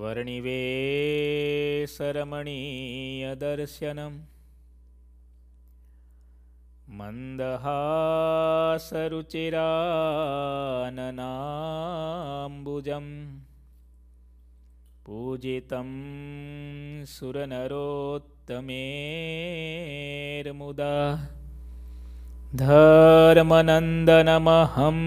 वर्णिवेसरमणीयदर्शनम् मन्दहासरुचिराननाम्बुजम् पूजितं सुरनरोत्तमेर्मुदा धर्मनन्दनमहम्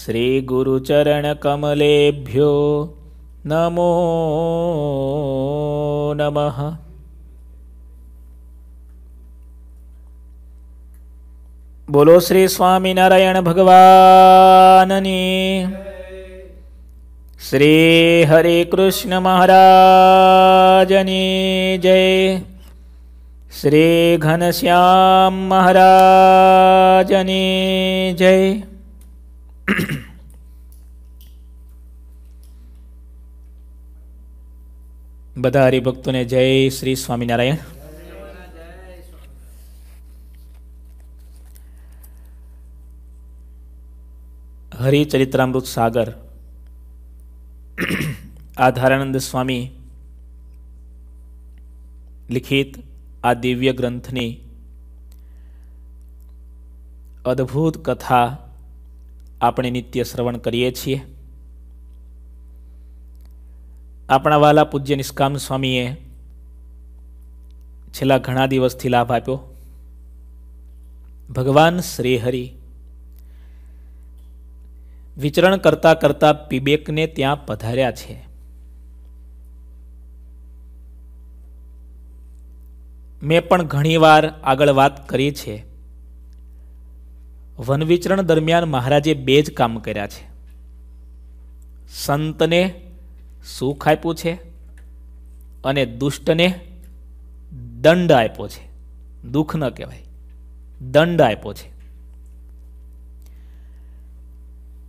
श्रीगुरुचरणकमलेभ्यो नमो नमः બોલો શ્રી સ્વામિનારાયણ ભગવાનની શ્રી હરે કૃષ્ણ મહારાજની જય શ્રી ઘનશ્યામ મહારાજની જય બધા હરિભક્તોને જય શ્રી સ્વામિનારાયણ હરિચરિત્રામૃત સાગર આ ધારાનંદ સ્વામી લિખિત આ દિવ્ય ગ્રંથની અદ્ભુત કથા આપણે નિત્ય શ્રવણ કરીએ છીએ આપણા વાલા પૂજ્ય નિષ્કામ સ્વામીએ છેલ્લા ઘણા દિવસથી લાભ આપ્યો ભગવાન શ્રીહરિ વિચરણ કરતા કરતા પીબેકને ત્યાં પધાર્યા છે મેં પણ ઘણીવાર આગળ વાત કરી છે વનવિચરણ દરમિયાન મહારાજે બે જ કામ કર્યા છે સંતને સુખ આપ્યું છે અને દુષ્ટને દંડ આપ્યો છે દુઃખ ન કહેવાય દંડ આપ્યો છે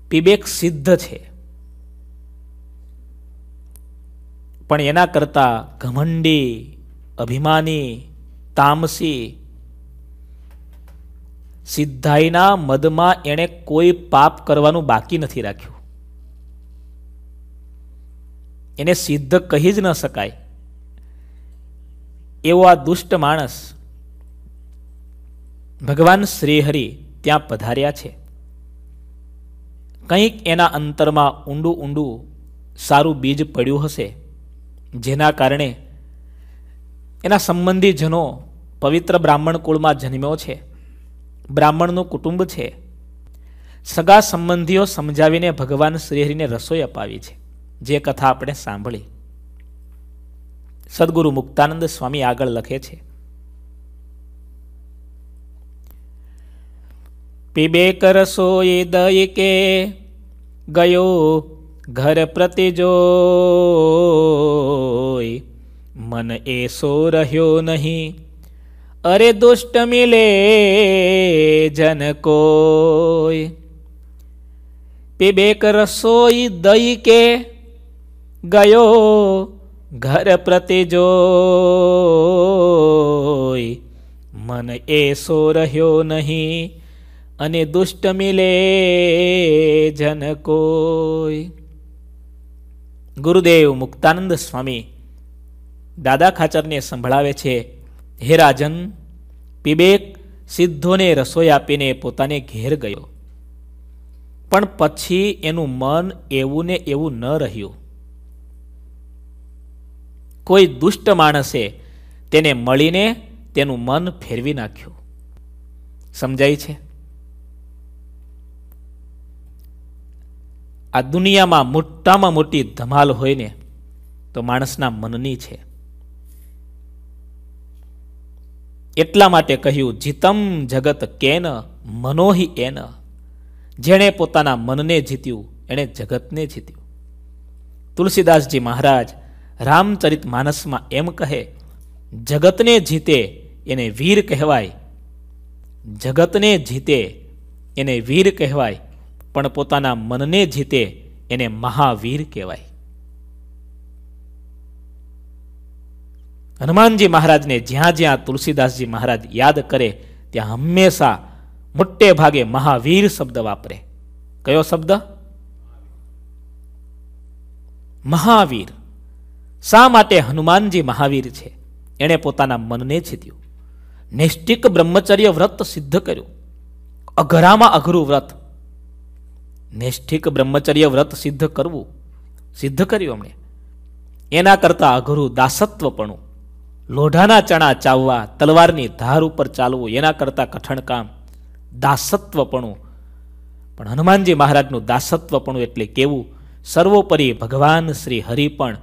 પીબેક સિદ્ધ છે પણ એના કરતાં ઘમંડી અભિમાની તામસી સિદ્ધાઈના મદમાં એણે કોઈ પાપ કરવાનું બાકી નથી રાખ્યું એને સિદ્ધ કહી જ ન શકાય એવો આ દુષ્ટ માણસ ભગવાન શ્રીહરિ ત્યાં પધાર્યા છે કંઈક એના અંતરમાં ઊંડું ઊંડું સારું બીજ પડ્યું હશે જેના કારણે એના સંબંધીજનો પવિત્ર બ્રાહ્મણ કુળમાં જન્મ્યો છે બ્રાહ્મણનું કુટુંબ છે સગા સંબંધીઓ સમજાવીને ભગવાન શ્રીહરિને રસોઈ અપાવી છે જે કથા આપણે સાંભળી સદગુરુ મુક્તાનંદ સ્વામી આગળ લખે છે પીબેક રસોઈ દય કે ગયો ઘર પ્રતિજો મન એસો રહ્યો નહીં અરે દુષ્ટ મિલે જન કોઈ બેક રસોઈ દઈ કે ગયો ઘર પ્રતિ જોઈ મન એ સો રહ્યો નહીં અને દુષ્ટ મિલે જન કોઈ ગુરુદેવ મુક્તાનંદ સ્વામી દાદા ખાચરને સંભળાવે છે હે રાજન પિબેક સિદ્ધોને રસોઈ આપીને પોતાને ઘેર ગયો પણ પછી એનું મન એવું ને એવું ન રહ્યું કોઈ દુષ્ટ માણસે તેને મળીને તેનું મન ફેરવી નાખ્યું સમજાય છે આ દુનિયામાં મોટામાં મોટી ધમાલ હોય ને તો માણસના મનની છે એટલા માટે કહ્યું જીતમ જગત કેન મનોહી એન જેણે પોતાના મનને જીત્યું એણે જગતને જીત્યું તુલસીદાસજી મહારાજ રામચરિત માનસમાં એમ કહે જગતને જીતે એને વીર કહેવાય જગતને જીતે એને વીર કહેવાય પણ પોતાના મનને જીતે એને મહાવીર કહેવાય હનુમાનજી મહારાજને જ્યાં જ્યાં તુલસીદાસજી મહારાજ યાદ કરે ત્યાં હંમેશા મોટે ભાગે મહાવીર શબ્દ વાપરે કયો શબ્દ મહાવીર શા માટે હનુમાનજી મહાવીર છે એણે પોતાના મનને છેદ્યું નૈષ્ટિક બ્રહ્મચર્ય વ્રત સિદ્ધ કર્યું અઘરામાં અઘરું વ્રત નૈષ્ઠિક બ્રહ્મચર્ય વ્રત સિદ્ધ કરવું સિદ્ધ કર્યું એમણે એના કરતાં અઘરું દાસત્વપણું લોઢાના ચણા ચાવવા તલવારની ધાર ઉપર ચાલવું એના કરતાં કઠણ કામ દાસત્વપણું પણ હનુમાનજી મહારાજનું દાસત્વપણું એટલે કેવું સર્વોપરી ભગવાન શ્રી હરિ પણ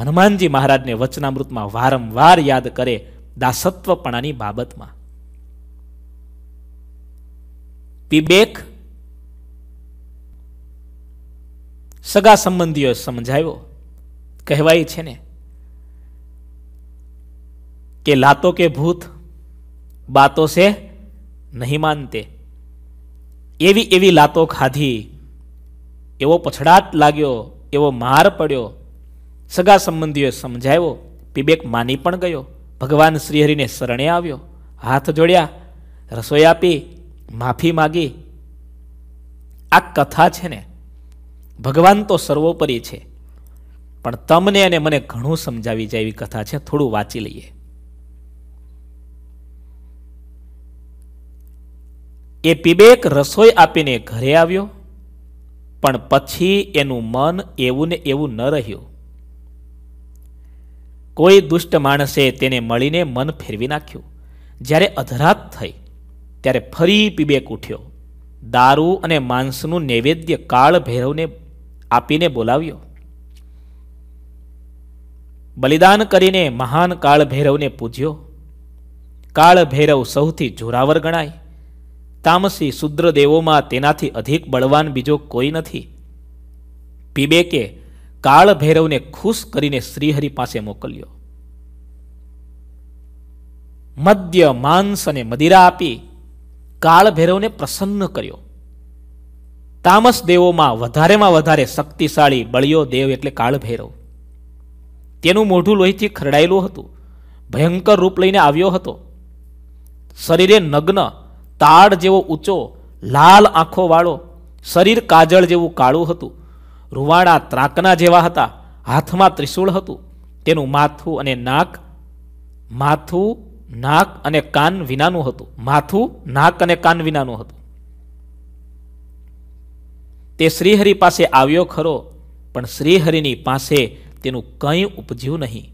હનુમાનજી મહારાજને વચનામૃતમાં વારંવાર યાદ કરે દાસત્વપણાની બાબતમાં પીબેક સગા સંબંધીઓ સમજાવ્યો કહેવાય છે ને કે લાતો કે ભૂત બાતો से નહીં માનતે એવી એવી લાતો ખાધી એવો પછડાટ લાગ્યો એવો માર પડ્યો સગા સંબંધીઓએ સમજાવ્યો પીબેક માની પણ ગયો ભગવાન શ્રીહરિને શરણે આવ્યો હાથ જોડ્યા રસોઈ આપી માફી માગી આ કથા છે ને ભગવાન તો સર્વોપરી છે પણ તમને અને મને ઘણું સમજાવી જાય એવી કથા છે થોડું વાંચી લઈએ એ પીબેક રસોઈ આપીને ઘરે આવ્યો પણ પછી એનું મન એવું ને એવું ન રહ્યું કોઈ દુષ્ટ માણસે તેને મળીને મન ફેરવી નાખ્યું જ્યારે અધરાત થઈ ત્યારે ફરી પીબેક ઉઠ્યો દારૂ અને માંસનું નૈવેદ્ય કાળ ભૈરવને આપીને બોલાવ્યો બલિદાન કરીને મહાન કાળ ભૈરવને પૂજ્યો કાળ ભૈરવ સૌથી જોરાવર ગણાય તામસી શુદ્ર દેવોમાં તેનાથી અધિક બળવાન બીજો કોઈ નથી પીબેકે કાળ ભૈરવને ખુશ કરીને શ્રીહરિ પાસે મોકલ્યો મદ્ય માંસ અને મદિરા આપી કાળ ભૈરવને પ્રસન્ન કર્યો તામસ દેવોમાં વધારેમાં વધારે શક્તિશાળી બળિયો દેવ એટલે કાળભૈરવ તેનું મોઢું લોહીથી ખરડાયેલું હતું ભયંકર રૂપ લઈને આવ્યો હતો શરીરે નગ્ન તાડ જેવો ઊંચો લાલ આંખોવાળો શરીર કાજળ જેવું કાળું હતું રૂવાડા ત્રાંકના જેવા હતા હાથમાં ત્રિશૂળ હતું તેનું માથું અને નાક માથું નાક અને કાન વિનાનું હતું માથું નાક અને કાન વિનાનું હતું તે શ્રીહરિ પાસે આવ્યો ખરો પણ શ્રીહરિની પાસે તેનું કંઈ ઉપજ્યું નહીં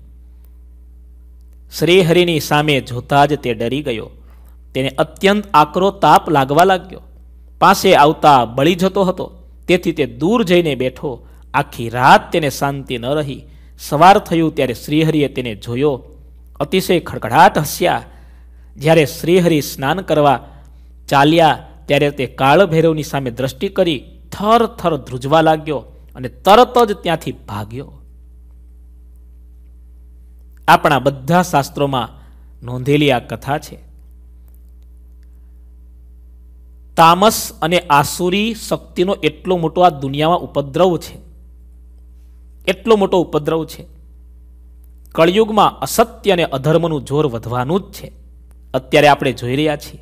શ્રીહરિની સામે જોતા જ તે ડરી ગયો તેને અત્યંત આકરો તાપ લાગવા લાગ્યો પાસે આવતા બળી જતો હતો તેથી તે દૂર જઈને બેઠો આખી રાત તેને શાંતિ ન રહી સવાર થયું ત્યારે શ્રીહરિએ તેને જોયો અતિશય ખડખડાટ હસ્યા જ્યારે શ્રીહરિ સ્નાન કરવા ચાલ્યા ત્યારે તે કાળભૈરવની સામે દ્રષ્ટિ કરી થર થર ધ્રુજવા લાગ્યો અને તરત જ ત્યાંથી ભાગ્યો આપણા બધા શાસ્ત્રોમાં નોંધેલી આ કથા છે તામસ અને આસુરી શક્તિનો એટલો મોટો આ દુનિયામાં ઉપદ્રવ છે એટલો મોટો ઉપદ્રવ છે કળિયુગમાં અસત્ય અને અધર્મનું જોર વધવાનું જ છે અત્યારે આપણે જોઈ રહ્યા છીએ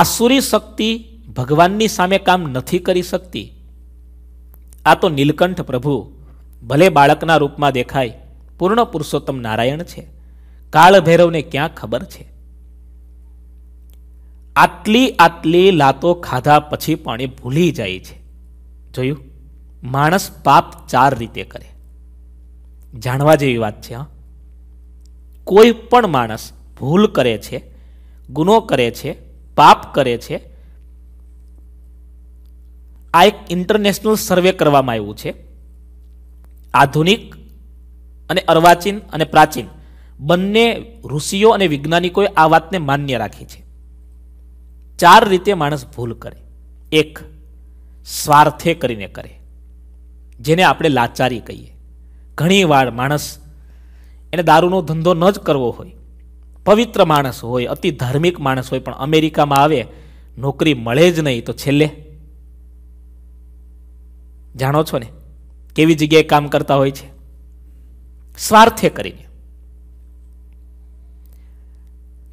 આસુરી શક્તિ ભગવાનની સામે કામ નથી કરી શકતી આ તો નીલકંઠ પ્રભુ ભલે બાળકના રૂપમાં દેખાય પૂર્ણ પુરુષોત્તમ નારાયણ છે કાળ ભૈરવને ક્યાં ખબર છે આટલી આટલી લાતો ખાધા પછી પણ એ ભૂલી જાય છે જોયું માણસ પાપ ચાર રીતે કરે જાણવા જેવી વાત છે હા કોઈ પણ માણસ ભૂલ કરે છે ગુનો કરે છે પાપ કરે છે આ એક ઇન્ટરનેશનલ સર્વે કરવામાં આવ્યું છે આધુનિક અને અર્વાચીન અને પ્રાચીન બંને ઋષિઓ અને વૈજ્ઞાનિકોએ આ વાતને માન્ય રાખી છે ચાર રીતે માણસ ભૂલ કરે એક સ્વાર્થે કરીને કરે જેને આપણે લાચારી કહીએ ઘણીવાર માણસ એને દારૂનો ધંધો ન જ કરવો હોય પવિત્ર માણસ હોય અતિ ધાર્મિક માણસ હોય પણ અમેરિકામાં આવે નોકરી મળે જ નહીં તો છેલ્લે જાણો છો ને કેવી જગ્યાએ કામ કરતા હોય છે સ્વાર્થે કરીને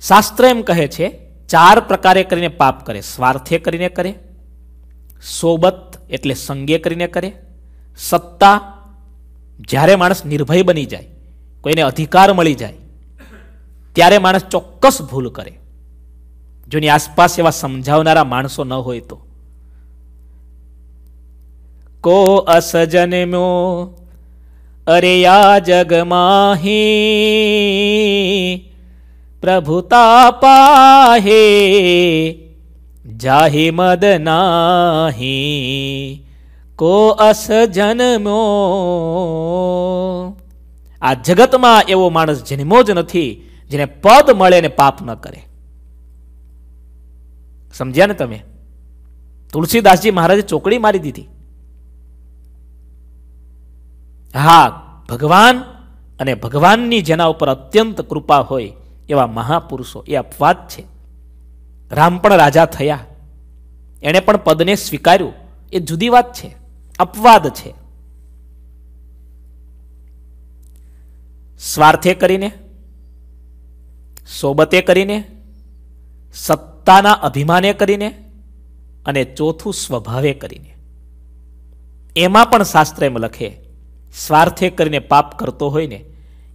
શાસ્ત્ર એમ કહે છે ચાર પ્રકારે કરીને પાપ કરે સ્વાર્થે કરીને કરે સોબત એટલે સંગે કરીને કરે સત્તા જ્યારે માણસ નિર્ભય બની જાય કોઈને અધિકાર મળી જાય ત્યારે માણસ ચોક્કસ ભૂલ કરે જોની આસપાસ એવા સમજાવનારા માણસો ન હોય તો કો અસજન મ્યો અરે આ જગમાહી પ્રભુતા પાહે જાહી મદ નાહી કો અસ જન્મો આ જગતમાં એવો માણસ જન્મો જ નથી જેને પદ મળે ને પાપ ન કરે સમજ્યા ને તમે તુલસીદાસજી મહારાજે ચોકડી મારી દીધી હા ભગવાન અને ભગવાનની જેના ઉપર અત્યંત કૃપા હોય એવા મહાપુરુષો એ અપવાદ છે રામ પણ રાજા થયા એણે પણ પદને સ્વીકાર્યું એ જુદી વાત છે અપવાદ છે સ્વાર્થે કરીને સોબતે કરીને સત્તાના અભિમાને કરીને અને ચોથું સ્વભાવે કરીને એમાં પણ શાસ્ત્ર એમ લખે સ્વાર્થે કરીને પાપ કરતો હોય ને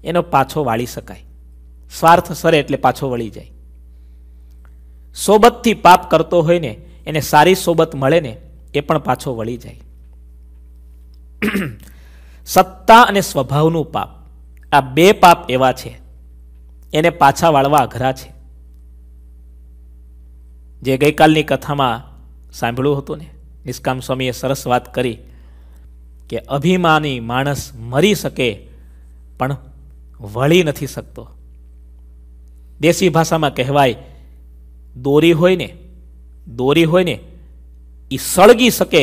એનો પાછો વાળી શકાય સ્વાર્થ સરે એટલે પાછો વળી જાય સોબતથી પાપ કરતો હોય ને એને સારી સોબત મળે ને એ પણ પાછો વળી જાય સત્તા અને સ્વભાવનું પાપ આ બે પાપ એવા છે એને પાછા વાળવા અઘરા છે જે ગઈકાલની કથામાં સાંભળ્યું હતું ને નિષ્કામ સ્વામીએ સરસ વાત કરી કે અભિમાની માણસ મરી શકે પણ વળી નથી શકતો દેશી ભાષામાં કહેવાય દોરી હોય ને દોરી હોય ને એ સળગી શકે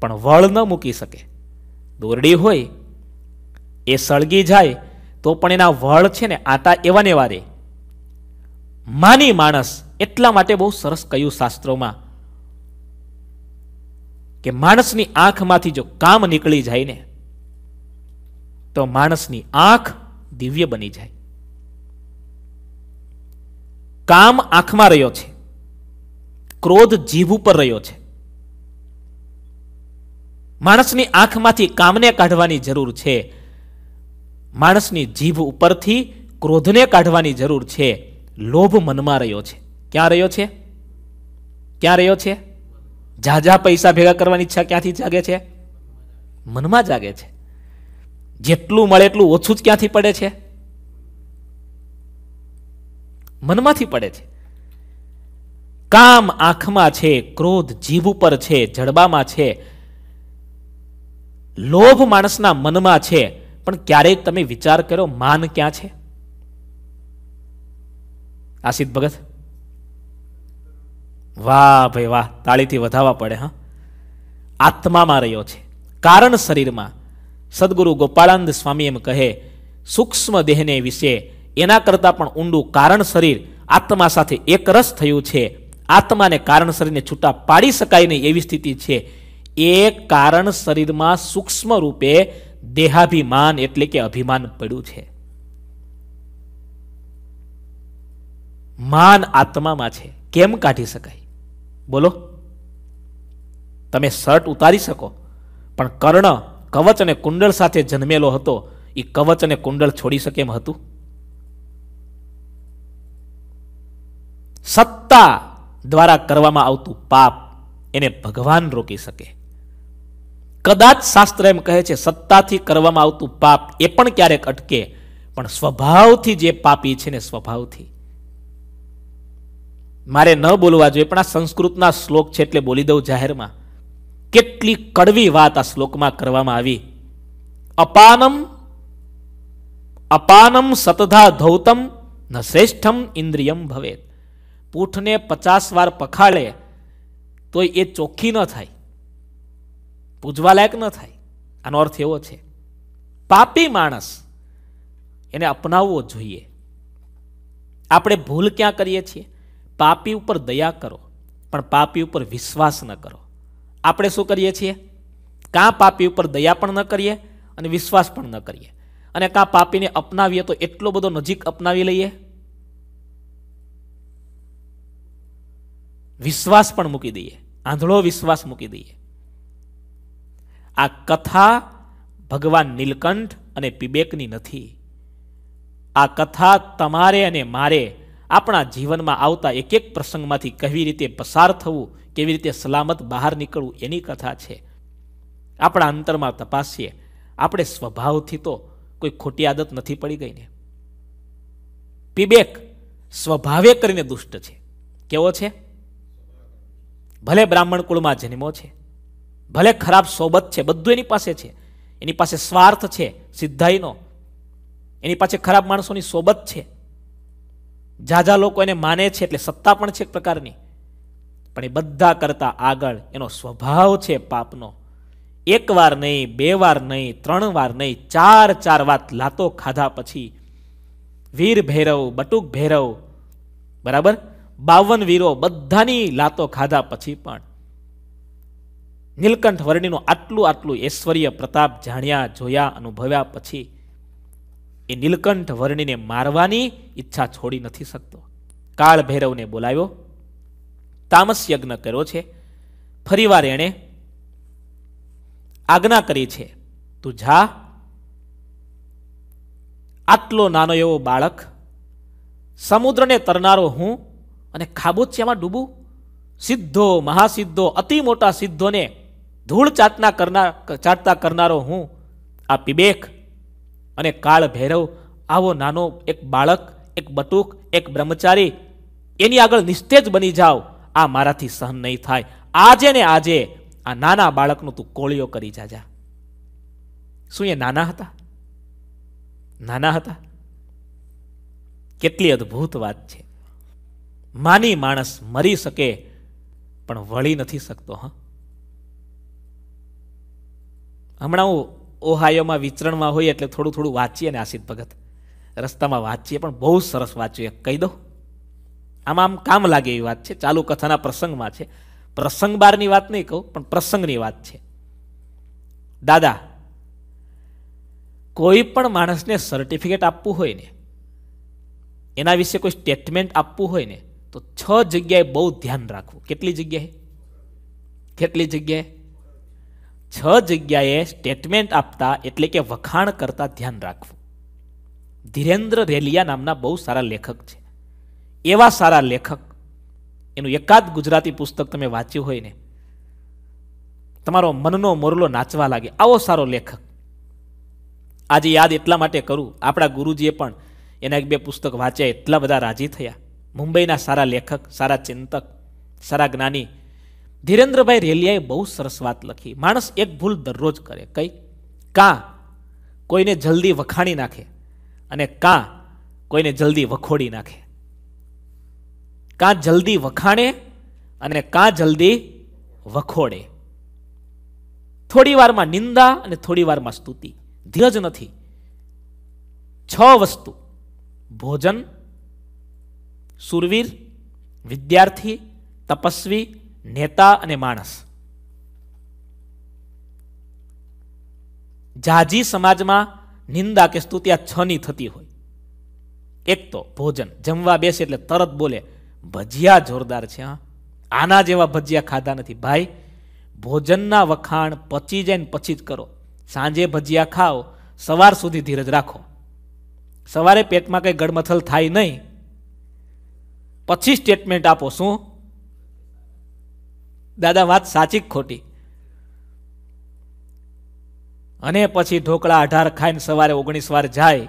પણ વળ ન મૂકી શકે દોરડી હોય એ સળગી જાય તો પણ એના વળ છે ને આટા એવા ને એવા રે માની માણસ એટલા માટે બહુ સરસ કહ્યું શાસ્ત્રોમાં કે માણસની આંખમાંથી જો કામ નીકળી જાય ને તો માણસની આંખ દિવ્ય બની જાય કામ આંખમાં રહ્યો છે ક્રોધ જીભ ઉપર રહ્યો છે માણસની આંખમાંથી કામને કાઢવાની જરૂર છે માણસની જીભ ઉપરથી ક્રોધને કાઢવાની જરૂર છે લોભ મનમાં રહ્યો છે ક્યાં રહ્યો છે ક્યાં રહ્યો છે ઝાઝા પૈસા ભેગા કરવાની ઈચ્છા ક્યાંથી જાગે છે મનમાં જાગે છે જેટલું મળે એટલું ઓછું જ ક્યાંથી પડે છે મનમાંથી પડે છે કામ આંખમાં છે ક્રોધ જીભ ઉપર છે જડબામાં છે લોભ માણસના મનમાં છે પણ ક્યારેય તમે વિચાર કર્યો માન ક્યાં છે આસિત ભગત વાહ ભાઈ વાહ તાળીથી વધાવવા પડે હા આત્મામાં રહ્યો છે કારણ શરીરમાં સદગુરુ ગોપાળાનંદ સ્વામી એમ કહે સૂક્ષ્મ દેહને વિશે એના કરતાં પણ ઊંડું કારણ શરીર આત્મા સાથે એકરસ થયું છે આત્માને કારણ શરીરને છૂટા પાડી શકાય નહીં એવી સ્થિતિ છે એ કારણ શરીરમાં સૂક્ષ્મ રૂપે દેહાભિમાન એટલે કે અભિમાન પડ્યું છે માન આત્મામાં છે કેમ કાઢી શકાય બોલો તમે શર્ટ ઉતારી શકો પણ કર્ણ કવચ અને કુંડળ સાથે જન્મેલો હતો એ કવચ અને કુંડળ છોડી શકે એમ હતું સત્તા દ્વારા કરવામાં આવતું પાપ એને ભગવાન રોકી શકે કદાચ શાસ્ત્ર એમ કહે છે સત્તાથી કરવામાં આવતું પાપ એ પણ ક્યારેક અટકે પણ સ્વભાવથી જે પાપી છે ને સ્વભાવથી મારે ન બોલવા જોઈએ પણ આ સંસ્કૃતના શ્લોક છે એટલે બોલી દઉં જાહેરમાં કેટલી કડવી વાત આ શ્લોકમાં કરવામાં આવી અપાનમ અપાનમ સતધા ધૌતમ ન શ્રેષ્ઠમ ઇન્દ્રિયમ ભવે પૂઠને પચાસ વાર પખાડે તો એ ચોખ્ખી ન થાય પૂજવાલાયક ન થાય આનો અર્થ એવો છે પાપી માણસ એને અપનાવવો જોઈએ આપણે ભૂલ ક્યાં કરીએ છીએ પાપી ઉપર દયા કરો પણ પાપી ઉપર વિશ્વાસ ન કરો આપણે શું કરીએ છીએ કાં પાપી ઉપર દયા પણ ન કરીએ અને વિશ્વાસ પણ ન કરીએ અને કાં પાપીને અપનાવીએ તો એટલો બધો નજીક અપનાવી લઈએ વિશ્વાસ પણ મૂકી દઈએ આંધળો વિશ્વાસ મૂકી દઈએ આ કથા ભગવાન નીલકંઠ અને પીબેકની નથી આ કથા તમારે અને મારે આપણા જીવનમાં આવતા એક એક પ્રસંગમાંથી કેવી રીતે પસાર થવું કેવી રીતે સલામત બહાર નીકળવું એની કથા છે આપણા અંતરમાં તપાસીએ આપણે સ્વભાવથી તો કોઈ ખોટી આદત નથી પડી ગઈ ને પીબેક સ્વભાવે કરીને દુષ્ટ છે કેવો છે ભલે બ્રાહ્મણ કુળમાં જન્મો છે ભલે ખરાબ સોબત છે બધું એની પાસે છે એની પાસે સ્વાર્થ છે સિદ્ધાઈનો એની પાસે ખરાબ માણસોની સોબત છે ઝાઝા લોકો એને માને છે એટલે સત્તા પણ છે એક પ્રકારની પણ એ બધા કરતાં આગળ એનો સ્વભાવ છે પાપનો એક વાર નહીં બે વાર નહીં ત્રણ વાર નહીં ચાર ચાર વાત લાતો ખાધા પછી વીર ભૈરવ બટુક ભૈરવ બરાબર બાવન વીરો બધાની લાતો ખાધા પછી પણ નીલકંઠ વર્ણિનું આટલું આટલું ઐશ્વર્ય પ્રતાપ જાણ્યા જોયા અનુભવ્યા પછી એ નીલકંઠ વર્ણિને મારવાની ઈચ્છા છોડી નથી શકતો કાળ ભૈરવને બોલાવ્યો તામસ યજ્ઞ કર્યો છે ફરીવાર એણે આજ્ઞા કરી છે તું જા આટલો નાનો એવો બાળક સમુદ્રને તરનારો હું અને ખાબોચિયામાં ડૂબું સિદ્ધો મહાસિદ્ધો અતિ મોટા સિદ્ધોને ધૂળ ચાટના કરનાર ચાટતા કરનારો હું આ પીબેખ અને કાળ ભૈરવ આવો નાનો એક બાળક એક બટુક એક બ્રહ્મચારી એની આગળ નિસ્તેજ બની જાવ આ મારાથી સહન નહીં થાય આજે ને આજે આ નાના બાળકનું તું કોળીઓ કરી જાજા શું એ નાના હતા નાના હતા કેટલી અદ્ભુત વાત છે માની માણસ મરી શકે પણ વળી નથી શકતો હા હમણાં હું ઓહાયોમાં વિચરણમાં હોઈએ એટલે થોડું થોડું વાંચીએ ને આશિત ભગત રસ્તામાં વાંચીએ પણ બહુ સરસ એક કહી દો આમાં આમ કામ લાગે એવી વાત છે ચાલુ કથાના પ્રસંગમાં છે પ્રસંગ બારની વાત નહીં કહું પણ પ્રસંગની વાત છે દાદા કોઈ પણ માણસને સર્ટિફિકેટ આપવું હોય ને એના વિશે કોઈ સ્ટેટમેન્ટ આપવું હોય ને તો છ જગ્યાએ બહુ ધ્યાન રાખવું કેટલી જગ્યાએ કેટલી જગ્યાએ છ જગ્યાએ સ્ટેટમેન્ટ આપતા એટલે કે વખાણ કરતા ધ્યાન રાખવું ધીરેન્દ્ર રેલિયા નામના બહુ સારા લેખક છે એવા સારા લેખક એનું એકાદ ગુજરાતી પુસ્તક તમે વાંચ્યું હોય ને તમારો મનનો મોરલો નાચવા લાગે આવો સારો લેખક આજે યાદ એટલા માટે કરું આપણા ગુરુજીએ પણ એના એક બે પુસ્તક વાંચ્યા એટલા બધા રાજી થયા મુંબઈના સારા લેખક સારા ચિંતક સારા જ્ઞાની ધીરેન્દ્રભાઈ રેલિયાએ બહુ સરસ વાત લખી માણસ એક ભૂલ દરરોજ કરે કઈ કાં કોઈને જલ્દી વખાણી નાખે અને કાં કોઈને જલ્દી વખોડી નાખે કાં જલ્દી વખાણે અને કાં જલ્દી વખોડે થોડી વારમાં નિંદા અને થોડી વારમાં સ્તુતિ ધીરજ નથી છ વસ્તુ ભોજન સુરવીર વિદ્યાર્થી તપસ્વી નેતા અને માણસ જાજી સમાજમાં નિંદા કે સ્તુતિ આ છની થતી હોય એક તો ભોજન જમવા બેસે એટલે તરત બોલે ભજીયા જોરદાર છે હા આના જેવા ભજીયા ખાધા નથી ભાઈ ભોજનના વખાણ પચી જાય ને પછી જ કરો સાંજે ભજીયા ખાઓ સવાર સુધી ધીરજ રાખો સવારે પેટમાં કંઈ ગડમથલ થાય નહીં પછી સ્ટેટમેન્ટ આપો શું દાદા વાત સાચી ખોટી અને પછી ઢોકળા અઢાર ખાઈને સવારે ઓગણીસ વાર જાય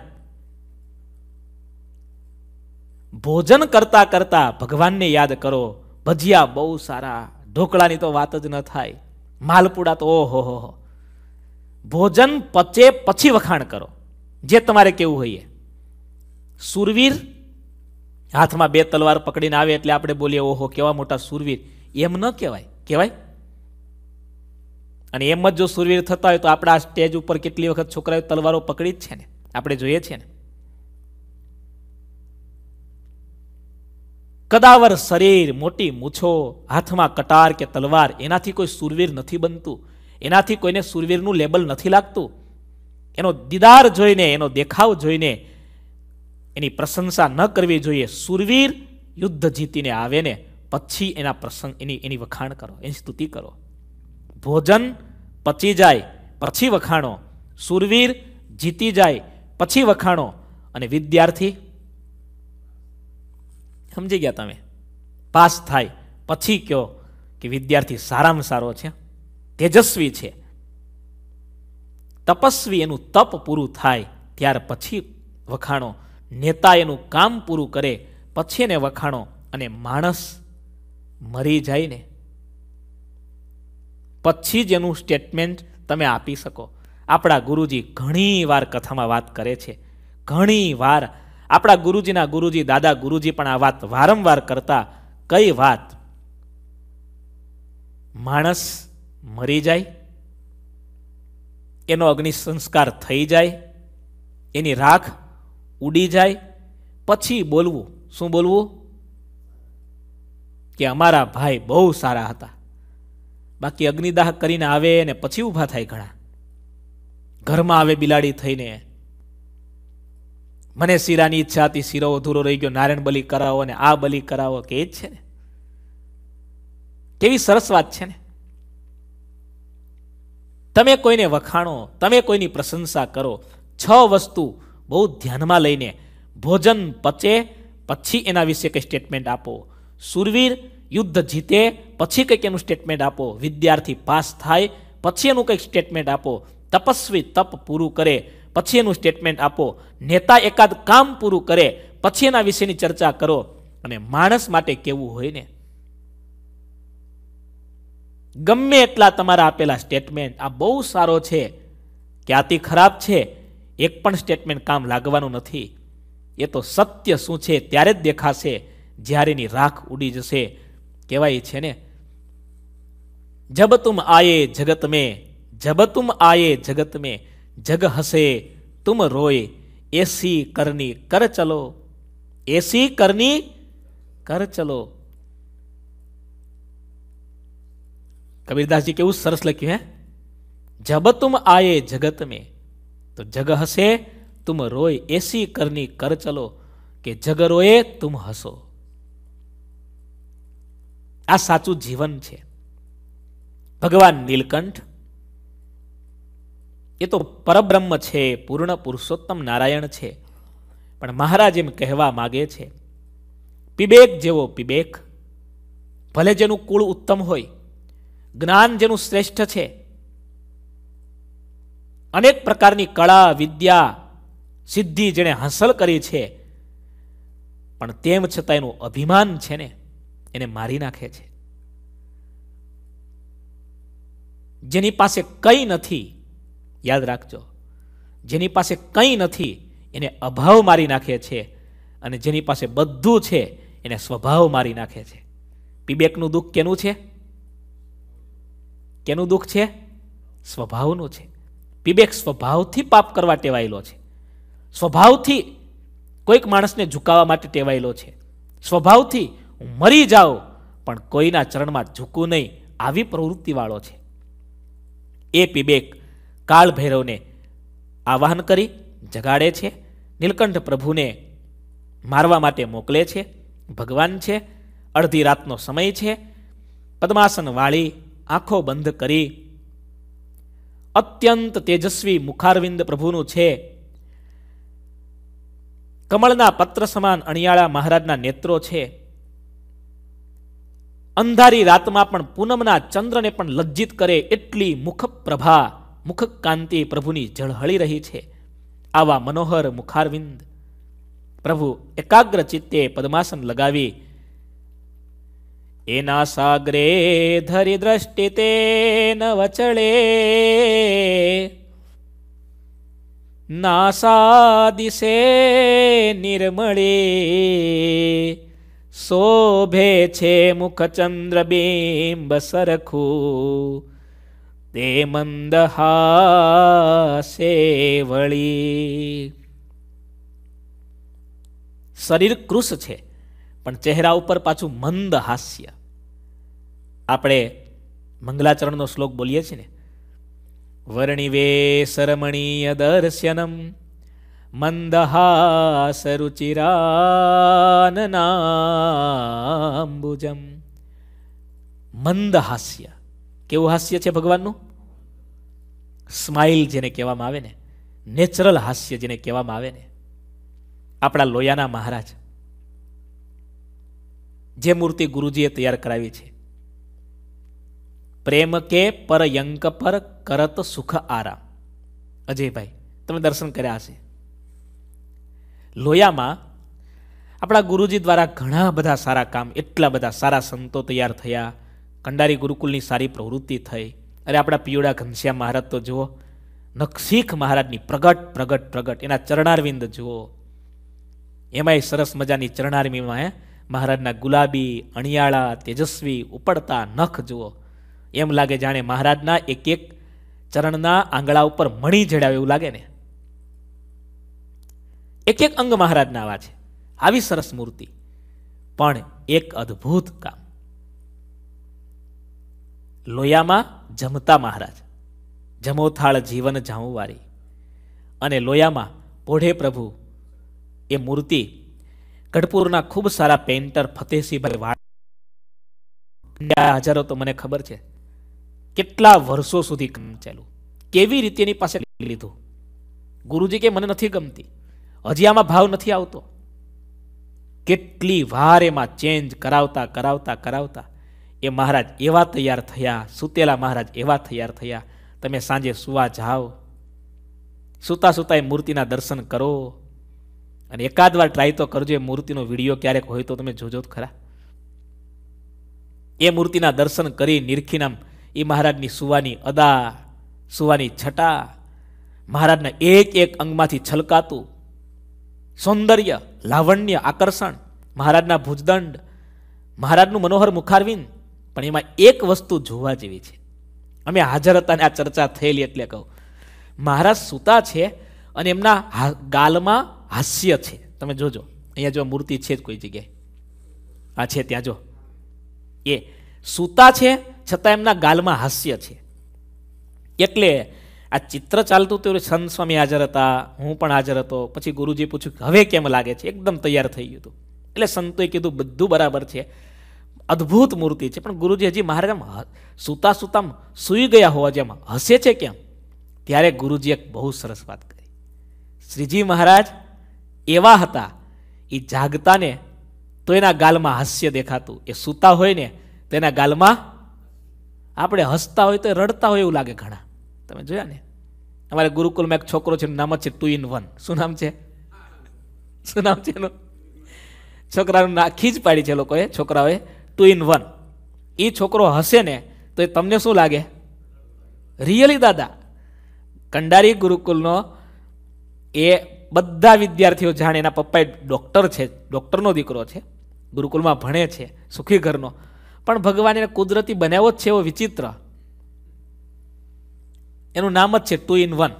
ભોજન કરતા કરતા ભગવાનને યાદ કરો ભજીયા બહુ સારા ઢોકળાની તો વાત જ ન થાય માલપુડા તો ઓહો હો હો ભોજન પચે પછી વખાણ કરો જે તમારે કેવું હોઈએ સુરવીર હાથમાં બે તલવાર પકડીને આવે એટલે આપણે બોલીએ ઓહો કેવા મોટા સુરવીર એમ ન કહેવાય કહેવાય અને એમ જ જો સુરવીર થતા હોય તો આપણા સ્ટેજ ઉપર કેટલી વખત છોકરાઓ તલવારો પકડી જ છે ને આપણે જોઈએ છીએ ને કદાવર શરીર મોટી મૂછો હાથમાં કટાર કે તલવાર એનાથી કોઈ સુરવીર નથી બનતું એનાથી કોઈને સુરવીરનું લેબલ નથી લાગતું એનો દીદાર જોઈને એનો દેખાવ જોઈને એની પ્રશંસા ન કરવી જોઈએ સુરવીર યુદ્ધ જીતીને આવે ને પછી એના પ્રસંગ એની એની વખાણ કરો એની સ્તુતિ કરો ભોજન પચી જાય પછી વખાણો સુરવીર જીતી જાય પછી વખાણો અને વિદ્યાર્થી સમજી ગયા તમે પાસ થાય પછી કહો કે વિદ્યાર્થી સારામાં સારો છે તેજસ્વી છે તપસ્વી એનું તપ પૂરું થાય ત્યાર પછી વખાણો નેતા એનું કામ પૂરું કરે પછી એને વખાણો અને માણસ મરી જાય ને પછી જ એનું સ્ટેટમેન્ટ તમે આપી શકો આપણા ગુરુજી ઘણી વાર કથામાં વાત કરે છે ઘણી વાર આપણા ગુરુજીના ગુરુજી દાદા ગુરુજી પણ આ વાત વારંવાર કરતા કઈ વાત માણસ મરી જાય એનો અગ્નિસંસ્કાર થઈ જાય એની રાખ ઉડી જાય પછી બોલવું શું બોલવું કે અમારા ભાઈ બહુ સારા હતા બાકી અગ્નિદાહ કરીને આવે અને પછી ઊભા થાય ઘણા ઘરમાં આવે બિલાડી થઈને મને શીરાની ઈચ્છા હતી શીરો અધૂરો રહી ગયો નારાયણ બલી કરાવો અને આ બલી કરાવો કે એ જ છે ને કેવી સરસ વાત છે ને તમે કોઈને વખાણો તમે કોઈની પ્રશંસા કરો છ વસ્તુ બહુ ધ્યાનમાં લઈને ભોજન પચે પછી એના વિશે કંઈ સ્ટેટમેન્ટ આપો સુરવીર યુદ્ધ જીતે પછી કંઈક એનું સ્ટેટમેન્ટ આપો વિદ્યાર્થી પાસ થાય પછી એનું કંઈક સ્ટેટમેન્ટ આપો તપસ્વી તપ પૂરું કરે પછી એનું સ્ટેટમેન્ટ આપો નેતા એકાદ કામ પૂરું કરે પછી એના વિશેની ચર્ચા કરો અને માણસ માટે કેવું હોય ને ગમે એટલા તમારા આપેલા સ્ટેટમેન્ટ આ બહુ સારો છે ક્યાંથી ખરાબ છે એક પણ સ્ટેટમેન્ટ કામ લાગવાનું નથી એ તો સત્ય શું છે ત્યારે જ દેખાશે જ્યારે એની રાખ ઉડી જશે કહેવાય છે ને જબ તુમ આયે જગત મેં જબ તુમ આયે જગત મેં જગ હસે તુમ રોય એસી કરની કર ચલો એસી કરની કર ચલો કબીરદાસજી કેવું સરસ લખ્યું હે જબ તુમ આયે જગત મેં તો જગ હસે તુમ રોય એસી કરની કર ચલો કે જગ રોયે તુમ હસો આ સાચું જીવન છે ભગવાન નીલકંઠ એ તો પરબ્રહ્મ છે પૂર્ણ પુરુષોત્તમ નારાયણ છે પણ મહારાજ એમ કહેવા માગે છે પિબેક જેવો પિબેક ભલે જેનું કુળ ઉત્તમ હોય જ્ઞાન જેનું શ્રેષ્ઠ છે અનેક પ્રકારની કળા વિદ્યા સિદ્ધિ જેણે હાંસલ કરી છે પણ તેમ છતાં એનું અભિમાન છે ને એને મારી નાખે છે જેની પાસે કંઈ નથી યાદ રાખજો જેની પાસે કંઈ નથી એને અભાવ મારી નાખે છે અને જેની પાસે બધું છે એને સ્વભાવ મારી નાખે છે પીબેકનું દુઃખ કેનું છે કેનું દુઃખ છે સ્વભાવનું છે પીબેક સ્વભાવથી પાપ કરવા ટેવાયેલો છે સ્વભાવથી કોઈક માણસને ઝુકાવવા માટે ટેવાયેલો છે સ્વભાવથી હું મરી જાઉં પણ કોઈના ચરણમાં ઝૂકું નહીં આવી પ્રવૃત્તિવાળો છે એ પીબેક કાળ ભૈરવને આવાહન કરી જગાડે છે નીલકંઠ પ્રભુને મારવા માટે મોકલે છે ભગવાન છે અડધી રાતનો સમય છે પદ્માસન વાળી આંખો બંધ કરી અત્યંત તેજસ્વી મુખારવિંદ પ્રભુનું છે કમળના પત્ર સમાન અણિયાળા મહારાજના નેત્રો છે અંધારી રાતમાં પણ પૂનમના ચંદ્રને પણ લજ્જિત કરે એટલી મુખ પ્રભા મુખ કાંતિ પ્રભુની ઝળહળી રહી છે આવા મનોહર મુખારવિંદ પ્રભુ એકાગ્ર ચિત્તે પદ્માસન લગાવી એના સાગરે ધરી દ્રષ્ટિ તે ન વચળે નાસા દિશે નિર્મળે શોભે છે મુખચંદ્ર બિંબ સરખું તે મંદ હાસે વળી શરીર કૃષ છે પણ ચહેરા ઉપર પાછું મંદ હાસ્ય આપણે મંગલાચરણનો શ્લોક બોલીએ છીએ ને વર્ણિવે સરમણીય દર્શનમ મંદહાસરુચિરાનનાંબુજમ મંદ હાસ્ય કેવું હાસ્ય છે ભગવાનનું સ્માઇલ જેને કહેવામાં આવે ને નેચરલ હાસ્ય જેને કહેવામાં આવે ને આપણા લોયાના મહારાજ જે મૂર્તિ ગુરુજીએ તૈયાર કરાવી છે પ્રેમ કે પરયંક પર કરત સુખ આરામ અજયભાઈ તમે દર્શન કર્યા હશે લોયામાં આપણા ગુરુજી દ્વારા ઘણા બધા સારા કામ એટલા બધા સારા સંતો તૈયાર થયા કંડારી ગુરુકુલની સારી પ્રવૃત્તિ થઈ અરે આપણા પિયોડા ઘનશ્યામ મહારાજ તો જુઓ નખશીખ મહારાજની પ્રગટ પ્રગટ પ્રગટ એના ચરણારવિંદ જુઓ એમાંય સરસ મજાની ચરણારવીમાં હે મહારાજના ગુલાબી અણિયાળા તેજસ્વી ઉપડતા નખ જુઓ એમ લાગે જાણે મહારાજના એક એક ચરણના આંગળા ઉપર મણી જડાવે એવું લાગે ને એક એક અંગ મહારાજના આવા છે આવી સરસ મૂર્તિ પણ એક અદ્ભુત કામ લોયામાં જમતા મહારાજ જમોથાળ જીવન જામુવારી અને લોયામાં પોઢે પ્રભુ એ મૂર્તિ ગઢપુરના ખૂબ સારા પેન્ટર ફતેહસિંહભાઈ વાળા હજારો તો મને ખબર છે કેટલા વર્ષો સુધી કામ ચાલ્યું કેવી રીતે એની પાસે લીધું ગુરુજી કે મને નથી ગમતી હજી આમાં ભાવ નથી આવતો કેટલી વાર એમાં ચેન્જ કરાવતા કરાવતા કરાવતા એ મહારાજ એવા તૈયાર થયા સુતેલા મહારાજ એવા તૈયાર થયા તમે સાંજે સુવા જાઓ સૂતા સૂતા એ મૂર્તિના દર્શન કરો અને એકાદ વાર ટ્રાય તો કરજો એ મૂર્તિનો વિડીયો ક્યારેક હોય તો તમે જોજો ખરા એ મૂર્તિના દર્શન કરી નિરખીનામ એ મહારાજની સુવાની અદા સુવાની છટા મહારાજના એક એક અંગમાંથી છલકાતું સૌંદર્ય લાવણ્ય આકર્ષણ મહારાજના ભુજદંડ મહારાજનું મનોહર મુખારવિંદ પણ એમાં એક વસ્તુ જોવા જેવી છે અમે હાજર હતા આ ચર્ચા થયેલી એટલે કહું મહારાજ સૂતા છે અને એમના ગાલમાં હાસ્ય છે તમે જોજો અહીંયા જો મૂર્તિ છે જ કોઈ જગ્યાએ આ છે ત્યાં જો એ સૂતા છે છતાં એમના ગાલમાં હાસ્ય છે એટલે આ ચિત્ર ચાલતું હતું સંત સ્વામી હાજર હતા હું પણ હાજર હતો પછી ગુરુજી પૂછ્યું હવે કેમ લાગે છે એકદમ તૈયાર થઈ ગયું હતું એટલે સંતોએ કીધું બધું બરાબર છે અદ્ભુત મૂર્તિ છે પણ ગુરુજી હજી મહારાજ આમ સૂતા સૂતા સૂઈ ગયા હોવા જેમ હસે છે કેમ ત્યારે ગુરુજી એક બહુ સરસ વાત કરી શ્રીજી મહારાજ એવા હતા એ જાગતાને તો એના ગાલમાં હાસ્ય દેખાતું એ સૂતા હોય ને તો એના ગાલમાં આપણે હસતા હોય તો રડતા હોય એવું લાગે ઘણા તમે જોયા ને અમારે ગુરુકુલમાં એક છોકરો છે નામ જ છે ટુ ઇન વન શું નામ છે શું નામ છે એનું છોકરાનું નાખી જ પાડી છે લોકોએ છોકરાઓએ ટુ ઇન વન એ છોકરો હશે ને તો એ તમને શું લાગે રિયલી દાદા કંડારી ગુરુકુલનો એ બધા વિદ્યાર્થીઓ જાણે એના પપ્પા ડૉક્ટર છે ડૉક્ટરનો દીકરો છે ગુરુકુલમાં ભણે છે સુખી ઘરનો પણ ભગવાન એને કુદરતી બનાવ્યો જ છે એવો વિચિત્ર એનું નામ જ છે ટુ ઇન વન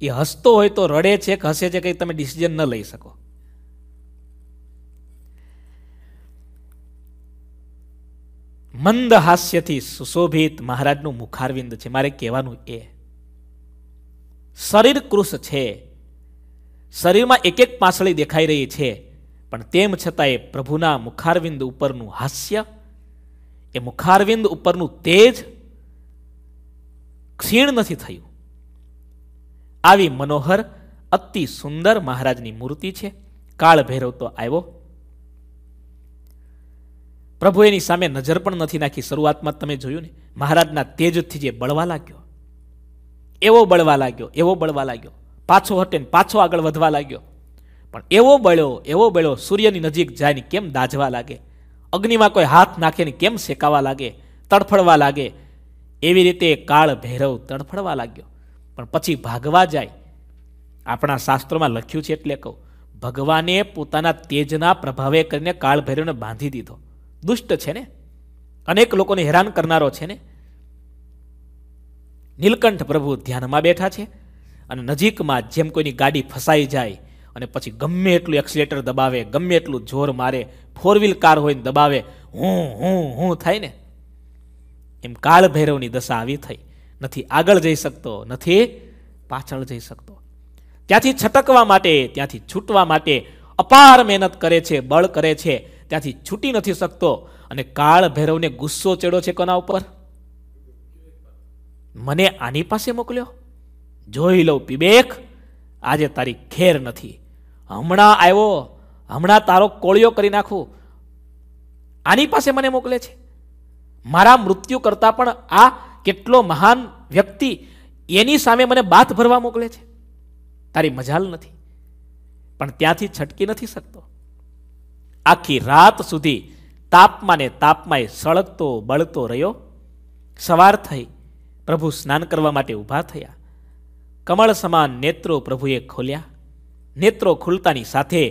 એ હસતો હોય તો રડે છે કે હસે છે કે તમે ડિસિઝન ન લઈ શકો મંદ હાસ્યથી સુશોભિત મહારાજનું મુખારવિંદ છે મારે કહેવાનું એ શરીર કૃષ છે શરીરમાં એક એક પાસળી દેખાઈ રહી છે પણ તેમ છતાં એ પ્રભુના મુખારવિંદ ઉપરનું હાસ્ય એ મુખારવિંદ ઉપરનું તેજ ક્ષીણ નથી થયું આવી મનોહર અતિ સુંદર મહારાજની મૂર્તિ છે કાળ ભૈરવ તો આવ્યો પ્રભુ એની સામે નજર પણ નથી નાખી શરૂઆતમાં તમે જોયું ને મહારાજના તેજથી જે બળવા લાગ્યો એવો બળવા લાગ્યો એવો બળવા લાગ્યો પાછો હટે ને પાછો આગળ વધવા લાગ્યો પણ એવો બળ્યો એવો બળ્યો સૂર્યની નજીક જાય ને કેમ દાજવા લાગે અગ્નિમાં કોઈ હાથ નાખે ને કેમ શેકાવા લાગે તડફડવા લાગે એવી રીતે કાળ ભૈરવ તડફડવા લાગ્યો પણ પછી ભાગવા જાય આપણા શાસ્ત્રોમાં લખ્યું છે એટલે કહું ભગવાને પોતાના તેજના પ્રભાવે કરીને કાળ ભૈરવને બાંધી દીધો દુષ્ટ છે ને અનેક લોકોને હેરાન કરનારો છે ને નીલકંઠ પ્રભુ ધ્યાનમાં બેઠા છે અને નજીકમાં જેમ કોઈની ગાડી ફસાઈ જાય અને પછી ગમે એટલું એક્સિલેટર દબાવે ગમે એટલું જોર મારે ફોર વ્હીલ કાર હોય ને દબાવે હું હું હું થાય ને એમ કાળ ભૈરવની દશા આવી થઈ નથી આગળ જઈ શકતો નથી પાછળ જઈ શકતો ત્યાંથી છટકવા માટે ત્યાંથી છૂટવા માટે અપાર મહેનત કરે છે બળ કરે છે ત્યાંથી છૂટી નથી શકતો અને કાળ ભૈરવને ગુસ્સો ચડ્યો છે કોના ઉપર મને આની પાસે મોકલ્યો જોઈ લઉં પીબેક આજે તારી ખેર નથી હમણાં આવ્યો હમણાં તારો કોળિયો કરી નાખું આની પાસે મને મોકલે છે મારા મૃત્યુ કરતાં પણ આ કેટલો મહાન વ્યક્તિ એની સામે મને બાથ ભરવા મોકલે છે તારી મજાલ નથી પણ ત્યાંથી છટકી નથી શકતો આખી રાત સુધી તાપમાને તાપમાએ સળગતો બળતો રહ્યો સવાર થઈ પ્રભુ સ્નાન કરવા માટે ઊભા થયા કમળ સમાન નેત્રો પ્રભુએ ખોલ્યા નેત્રો ખુલતાની સાથે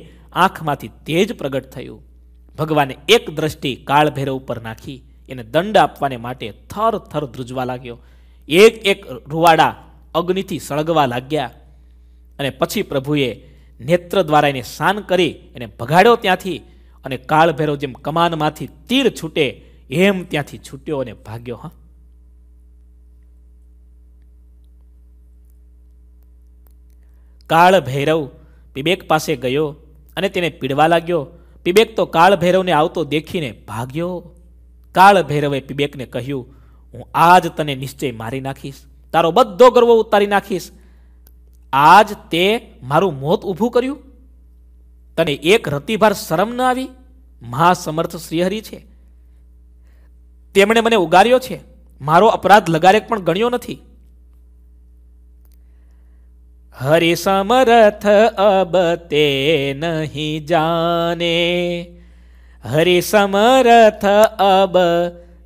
આંખમાંથી તેજ પ્રગટ થયું ભગવાને એક દ્રષ્ટિ કાળભેરવ ઉપર નાખી એને દંડ આપવાને માટે થર થર ધ્રુજવા લાગ્યો એક એક રૂવાડા અગ્નિથી સળગવા લાગ્યા અને પછી પ્રભુએ નેત્ર દ્વારા એને શાન કરી એને ભગાડ્યો ત્યાંથી અને કાળભેરો જેમ કમાનમાંથી તીર છૂટે એમ ત્યાંથી છૂટ્યો અને ભાગ્યો હા કાળ ભૈરવ પિબેક પાસે ગયો અને તેને પીડવા લાગ્યો પિબેક તો કાળ ભૈરવને આવતો દેખીને ભાગ્યો કાળ ભૈરવે પીબેકને કહ્યું હું આજ તને નિશ્ચય મારી નાખીશ તારો બધો ગર્વ ઉતારી નાખીશ આજ તે મારું મોત ઊભું કર્યું તને એક રતિભાર શરમ ન આવી મહાસમર્થ શ્રીહરિ છે તેમણે મને ઉગાર્યો છે મારો અપરાધ લગારેક પણ ગણ્યો નથી હરિ સમરથ અબ તે નહીં જાને હરિ સમરથ અબ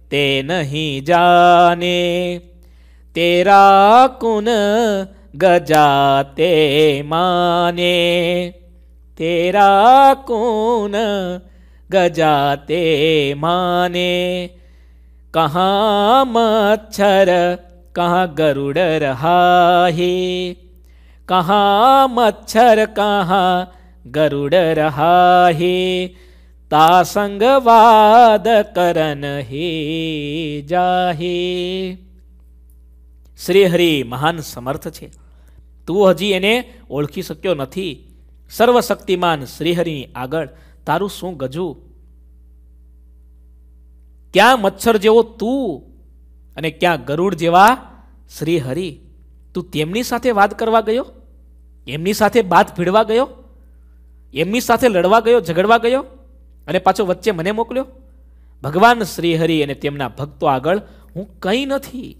તે નહીં જાને તેરા કુન ગજાતે માને તેરા કુન ગજાતે માને કહા મચ્છર કહા ગરુડ રહાહી કહા મચ્છર કહા ગરુડ રહાહી તાસંગ વાદ કરન હે જાહે શ્રી મહાન સમર્થ છે તું હજી એને ઓળખી શક્યો નથી સર્વશક્તિમાન શ્રીહરિની આગળ તારું શું ગજુ ક્યાં મચ્છર જેવો તું અને ક્યાં ગરુડ જેવા શ્રીહરિ તું તેમની સાથે વાત કરવા ગયો એમની સાથે બાત ભીડવા ગયો એમની સાથે લડવા ગયો ઝઘડવા ગયો અને પાછો વચ્ચે મને મોકલ્યો ભગવાન શ્રીહરિ અને તેમના ભક્તો આગળ હું કંઈ નથી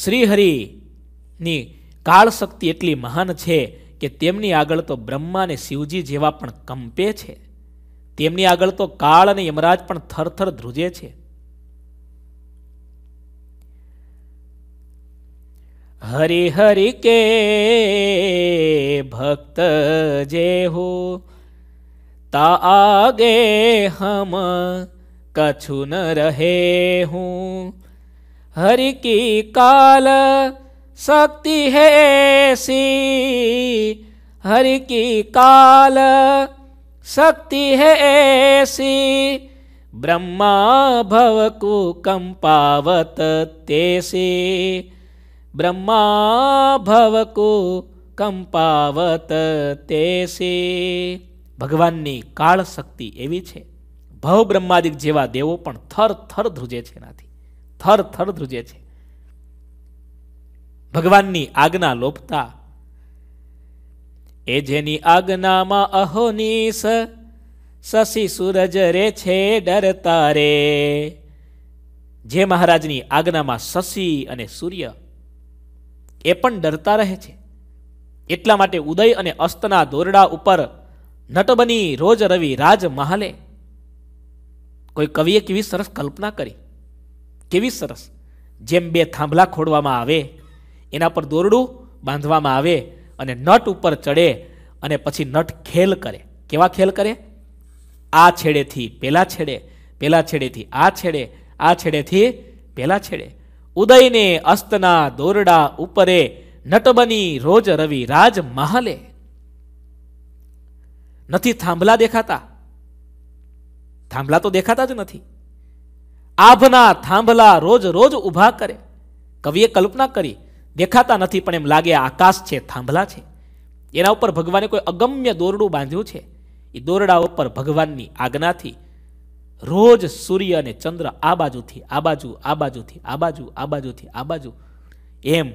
શ્રીહરિની કાળ શક્તિ એટલી મહાન છે કે તેમની આગળ તો બ્રહ્મા અને શિવજી જેવા પણ કંપે છે તેમની આગળ તો કાળ અને યમરાજ પણ થરથર ધ્રુજે છે હરિ હરિ કે ભક્ત જે હું ता आगे हम कछु न रहे हूँ हरि की काल शक्ति है सी हरि की काल शक्ति है ऐसी ब्रह्मा भव को कंपावत तेसी ब्रह्मा भव को कंपावत तेसी ભગવાનની કાળ શક્તિ એવી છે ભવ બ્રહ્માદિક જેવા દેવો પણ થર થર ધ્રુજે છે એનાથી થર થર ધ્રુજે છે ભગવાનની આજ્ઞા લોપતા એ જેની આજ્ઞામાં અહોનીશ શશી સૂરજ રે છે ડરતા રે જે મહારાજની આજ્ઞામાં શશી અને સૂર્ય એ પણ ડરતા રહે છે એટલા માટે ઉદય અને અસ્તના દોરડા ઉપર નટ બની રોજ રવિ રાજ મહાલે કોઈ કવિએ કેવી સરસ કલ્પના કરી કેવી સરસ જેમ બે થાંભલા ખોડવામાં આવે એના પર દોરડું બાંધવામાં આવે અને નટ ઉપર ચડે અને પછી નટ ખેલ કરે કેવા ખેલ કરે આ છેડેથી પેલા છેડે પેલા છેડેથી આ છેડે આ છેડેથી પેલા છેડે ઉદયને અસ્તના દોરડા ઉપરે નટબની રોજ રવિ રાજ મહાલે નથી થાંભલા દેખાતા થાંભલા તો દેખાતા જ નથી આભના થાંભલા રોજ રોજ ઊભા કરે કવિએ કલ્પના કરી દેખાતા નથી પણ એમ લાગે આકાશ છે થાંભલા છે એના ઉપર ભગવાને કોઈ અગમ્ય દોરડું બાંધ્યું છે એ દોરડા ઉપર ભગવાનની આજ્ઞાથી રોજ સૂર્ય અને ચંદ્ર આ બાજુથી આ બાજુ આ બાજુથી આ બાજુ આ બાજુથી આ બાજુ એમ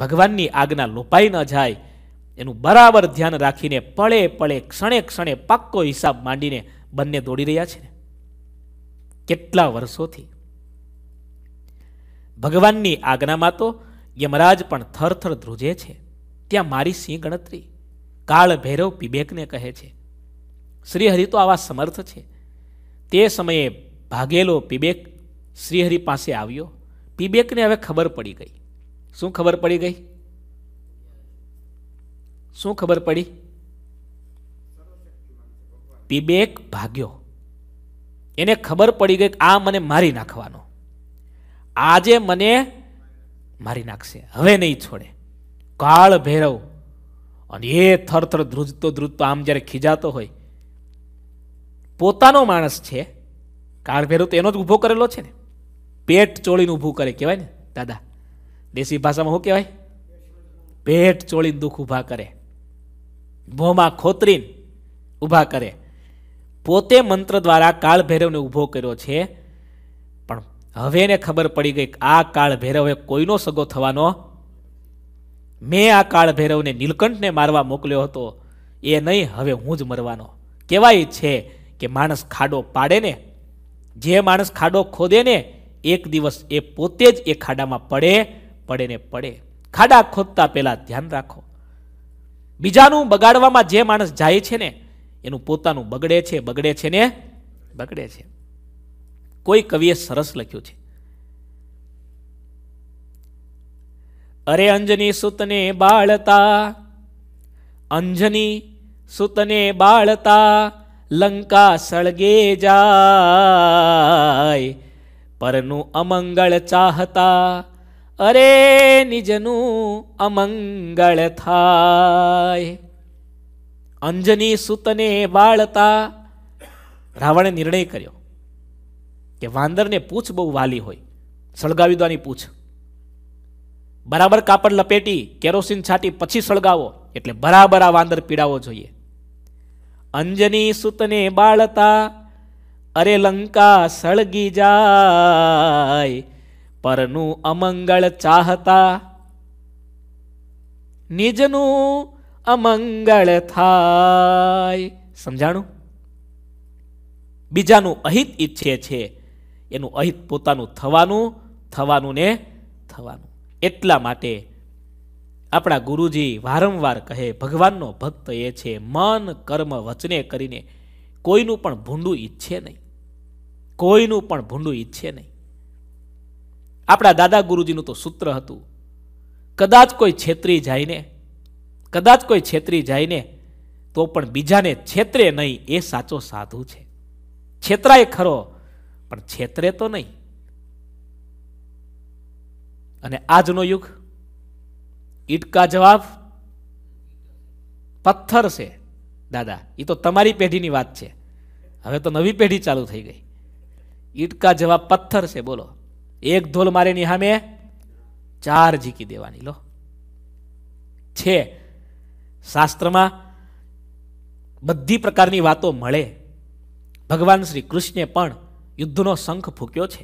ભગવાનની આજ્ઞા લોપાઈ ન જાય એનું બરાબર ધ્યાન રાખીને પળે પળે ક્ષણે ક્ષણે પાક્કો હિસાબ માંડીને બંને દોડી રહ્યા છે કેટલા વર્ષોથી ભગવાનની આજ્ઞામાં તો યમરાજ પણ થરથર ધ્રુજે છે ત્યાં મારી સિંહ ગણતરી કાળ ભૈરવ પીબેકને કહે છે શ્રીહરિ તો આવા સમર્થ છે તે સમયે ભાગેલો પીબેક શ્રીહરિ પાસે આવ્યો પીબેકને હવે ખબર પડી ગઈ શું ખબર પડી ગઈ શું ખબર પડી તિબેક ભાગ્યો એને ખબર પડી ગઈ આ મને મારી નાખવાનો આજે મને મારી નાખશે હવે નહીં છોડે કાળ ભૈરવ અને એ થરથર ધ્રુજતો ધ્રુજતો આમ જ્યારે ખીજાતો હોય પોતાનો માણસ છે કાળ ભૈરવ તો એનો જ ઊભો કરેલો છે ને પેટ ચોળીને ઊભું કરે કહેવાય ને દાદા દેશી ભાષામાં શું કહેવાય પેટ ચોળીને દુઃખ ઊભા કરે ભોમાં ખોતરીને ઊભા કરે પોતે મંત્ર દ્વારા કાળ ભૈરવને ઊભો કર્યો છે પણ હવે એને ખબર પડી ગઈ આ કાળ ભૈરવે કોઈનો સગો થવાનો મેં આ કાળ ભૈરવને નીલકંઠને મારવા મોકલ્યો હતો એ નહીં હવે હું જ મરવાનો કહેવાય છે કે માણસ ખાડો પાડે ને જે માણસ ખાડો ખોદે ને એક દિવસ એ પોતે જ એ ખાડામાં પડે પડે ને પડે ખાડા ખોદતા પહેલાં ધ્યાન રાખો બીજાનું બગાડવામાં જે માણસ જાય છે ને એનું પોતાનું બગડે છે બગડે છે ને બગડે છે કોઈ કવિએ સરસ લખ્યું છે અરે અંજની સુતને બાળતા અંજની સુતને બાળતા લંકા સળગે જાય પરનું અમંગળ ચાહતા અરે નિજનું અમંગળ થાય અંજની સૂતને બાળતા રાવણે નિર્ણય કર્યો કે વાંદરને પૂછ બહુ વાલી હોય સળગાવી દવાની પૂછ બરાબર કાપડ લપેટી કેરોસીન છાટી પછી સળગાવો એટલે બરાબર આ વાંદર પીડાવો જોઈએ અંજની સૂતને બાળતા અરે લંકા સળગી જાય પરનું અમંગળ ચાહતા નિજનું અમંગળ થાય સમજાણું બીજાનું અહિત ઈચ્છે છે એનું અહિત પોતાનું થવાનું થવાનું ને થવાનું એટલા માટે આપણા ગુરુજી વારંવાર કહે ભગવાનનો ભક્ત એ છે મન કર્મ વચને કરીને કોઈનું પણ ભૂંડું ઈચ્છે નહીં કોઈનું પણ ભૂંડું ઈચ્છે નહીં આપણા દાદા ગુરુજીનું તો સૂત્ર હતું કદાચ કોઈ છેતરી જાયને કદાચ કોઈ છેતરી જાયને તો પણ બીજાને છેતરે નહીં એ સાચો સાધુ છે છેતરાય ખરો પણ છેતરે તો નહીં અને આજનો યુગ ઈટકા જવાબ પથ્થર છે દાદા એ તો તમારી પેઢીની વાત છે હવે તો નવી પેઢી ચાલુ થઈ ગઈ ઈટકા જવાબ પથ્થર છે બોલો એક ધોલ મારીની સામે ચાર જીકી દેવાની લો છે શાસ્ત્રમાં બધી પ્રકારની વાતો મળે ભગવાન શ્રી કૃષ્ણે પણ યુદ્ધનો શંખ ફૂક્યો છે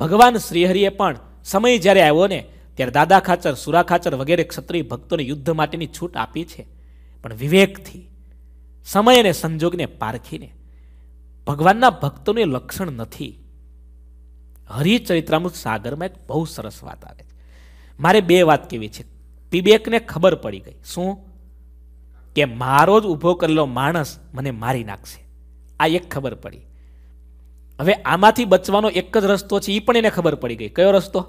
ભગવાન શ્રીહરિએ પણ સમય જ્યારે આવ્યો ને ત્યારે દાદા ખાચર સુરા ખાચર વગેરે ક્ષત્રિય ભક્તોને યુદ્ધ માટેની છૂટ આપી છે પણ વિવેકથી સમય અને સંજોગને પારખીને ભગવાનના ભક્તોને લક્ષણ નથી હરિચરિત્રામૃત સાગરમાં એક બહુ સરસ વાત આવે છે મારે બે વાત કેવી છે પિબેકને ખબર પડી ગઈ શું કે મારો જ ઊભો કરેલો માણસ મને મારી નાખશે આ એક ખબર પડી હવે આમાંથી બચવાનો એક જ રસ્તો છે એ પણ એને ખબર પડી ગઈ કયો રસ્તો